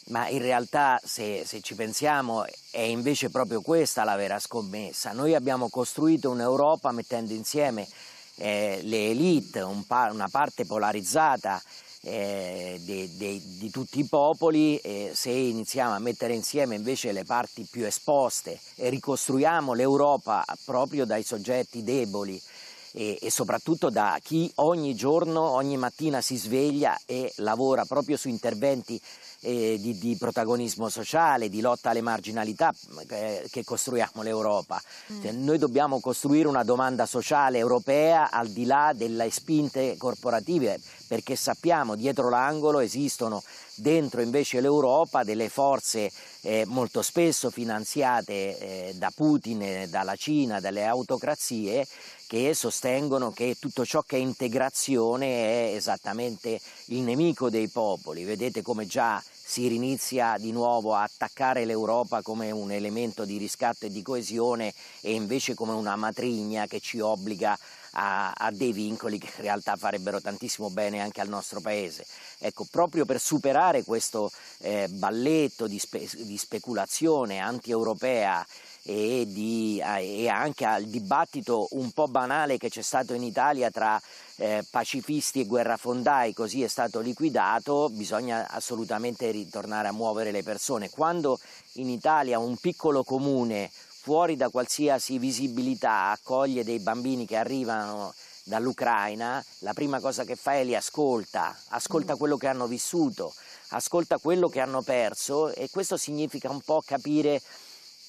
Ma in realtà, se, se, ci pensiamo, è invece proprio questa la vera scommessa. Noi abbiamo costruito un'Europa mettendo insieme eh, le elite, un pa- una parte polarizzata eh, de- de- di tutti i popoli, eh, se iniziamo a mettere insieme invece le parti più esposte e ricostruiamo l'Europa proprio dai soggetti deboli e, e soprattutto da chi ogni giorno, ogni mattina si sveglia e lavora proprio su interventi eh, di, di, protagonismo sociale, di lotta alle marginalità eh, che costruiamo l'Europa. Mm. Cioè, noi dobbiamo costruire una domanda sociale europea al di là delle spinte corporative, perché sappiamo dietro l'angolo esistono dentro invece l'Europa delle forze eh, molto spesso finanziate eh, da Putin, dalla Cina, dalle autocrazie che sostengono che tutto ciò che è integrazione è esattamente il nemico dei popoli. Vedete come già si rinizia di nuovo a attaccare l'Europa come un elemento di riscatto e di coesione e invece come una matrigna che ci obbliga a, a, dei vincoli che in realtà farebbero tantissimo bene anche al nostro paese. Ecco, proprio per superare questo eh, balletto di, spe, di speculazione anti-europea e, di, e anche al dibattito un po' banale che c'è stato in Italia tra eh, pacifisti e guerrafondai, così è stato liquidato, bisogna assolutamente ritornare a muovere le persone. Quando in Italia un piccolo comune fuori da qualsiasi visibilità accoglie dei bambini che arrivano dall'Ucraina, la prima cosa che fa è li ascolta, ascolta mm. quello che hanno vissuto, ascolta quello che hanno perso e questo significa un po' capire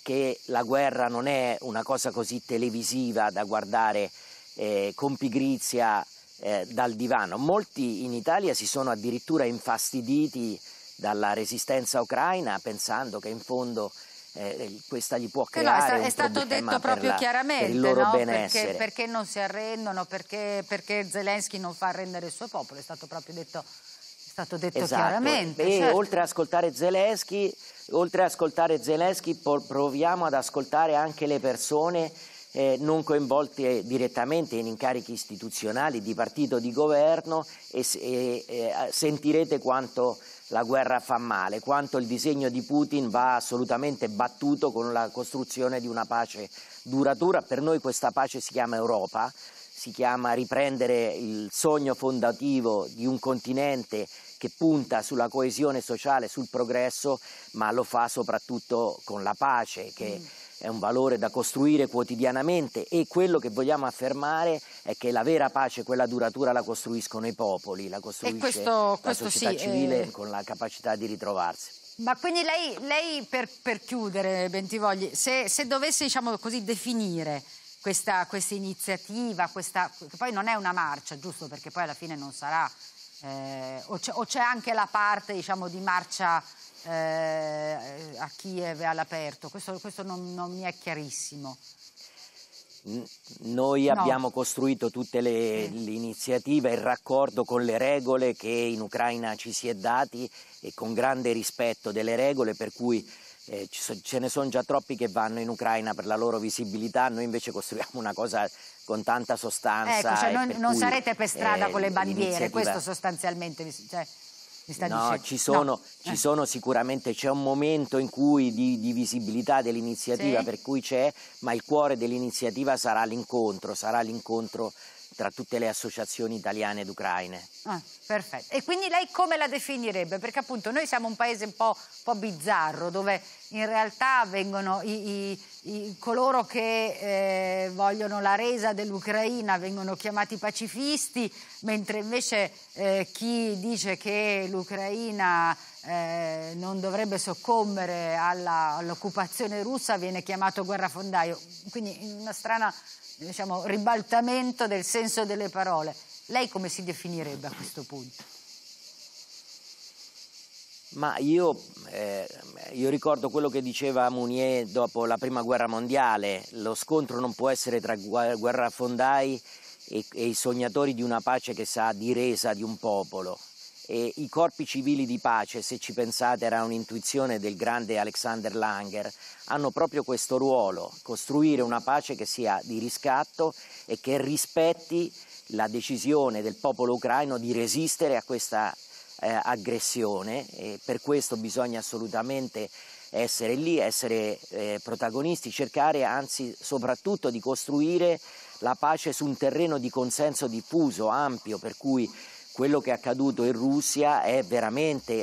che la guerra non è una cosa così televisiva da guardare eh, con pigrizia eh, dal divano. Molti in Italia si sono addirittura infastiditi dalla resistenza ucraina pensando che in fondo eh, questa gli può creare no, è, sta, è stato detto proprio la, chiaramente per no? perché, perché, non si arrendono perché, perché, Zelensky non fa arrendere il suo popolo è stato proprio detto, stato detto esatto. chiaramente e certo. oltre ad ascoltare Zelensky oltre ad ascoltare Zelensky proviamo ad ascoltare anche le persone eh, non coinvolte direttamente in incarichi istituzionali di partito di governo e, e, e, sentirete quanto la guerra fa male, quanto il disegno di Putin va assolutamente battuto con la costruzione di una pace duratura. Per noi questa pace si chiama Europa, si chiama riprendere il sogno fondativo di un continente che punta sulla coesione sociale, sul progresso, ma lo fa soprattutto con la pace, che mm. è un valore da costruire quotidianamente e quello che vogliamo affermare è che la vera pace, quella duratura, la costruiscono i popoli, la costruisce questo, questo la società sì, eh. civile eh... con la capacità di ritrovarsi. Ma quindi lei, lei per, per, chiudere, Bentivogli, se, se dovesse diciamo così, definire questa, questa iniziativa, questa, che poi non è una marcia, giusto? Perché poi alla fine non sarà eh, o, c'è, anche la parte diciamo, di marcia eh, a Kiev all'aperto? Questo, questo non, non, mi è chiarissimo. Noi no. abbiamo costruito tutte le, sì. iniziative in raccordo con le regole che in Ucraina ci si è dati e con grande rispetto delle regole per cui eh, ce ne sono già troppi che vanno in Ucraina per la loro visibilità, noi invece costruiamo una cosa con tanta sostanza. Ecco, cioè non, non sarete per strada eh, con le bandiere, questo sostanzialmente. Cioè, mi sta no, dicendo. Ci sono, no, ci eh. sono sicuramente, c'è un momento in cui di, di visibilità dell'iniziativa, sì. per cui c'è, ma il cuore dell'iniziativa sarà l'incontro, sarà l'incontro tra tutte le associazioni italiane ed ucraine. Ah, perfetto. E quindi lei come la definirebbe? Perché appunto noi siamo un paese un po', un po bizzarro, dove in realtà vengono i, i coloro che eh, vogliono la resa dell'Ucraina vengono chiamati pacifisti, mentre invece eh, chi dice che l'Ucraina eh, non dovrebbe soccombere alla, all'occupazione russa viene chiamato guerrafondaio. Quindi una strana diciamo, ribaltamento del senso delle parole. Lei come si definirebbe a questo punto? Ma io, eh, io, ricordo quello che diceva Mounier dopo la prima guerra mondiale, lo scontro non può essere tra guerrafondai e, e i sognatori di una pace che sa di resa di un popolo. E I corpi civili di pace, se ci pensate, era un'intuizione del grande Alexander Langer, hanno proprio questo ruolo, costruire una pace che sia di riscatto e che rispetti la decisione del popolo ucraino di resistere a questa eh, aggressione e per questo bisogna assolutamente essere lì, essere eh, protagonisti, cercare anzi soprattutto di costruire la pace su un terreno di consenso diffuso, ampio, per cui quello che è accaduto in Russia è veramente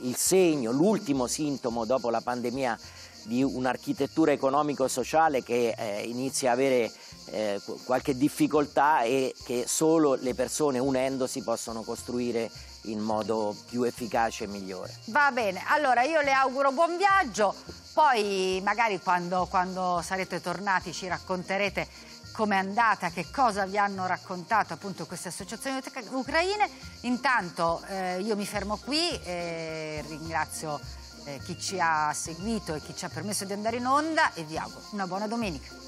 il segno, l'ultimo sintomo dopo la pandemia di un'architettura economico-sociale che eh, inizia a avere eh, qualche difficoltà e che solo le persone unendosi possono costruire in modo più efficace e migliore. Va bene, allora io le auguro buon viaggio, poi magari quando, quando sarete tornati ci racconterete com'è andata, che cosa vi hanno raccontato appunto queste associazioni ucraine. Intanto eh, io mi fermo qui e ringrazio eh, chi ci ha seguito e chi ci ha permesso di andare in onda e vi auguro una buona domenica.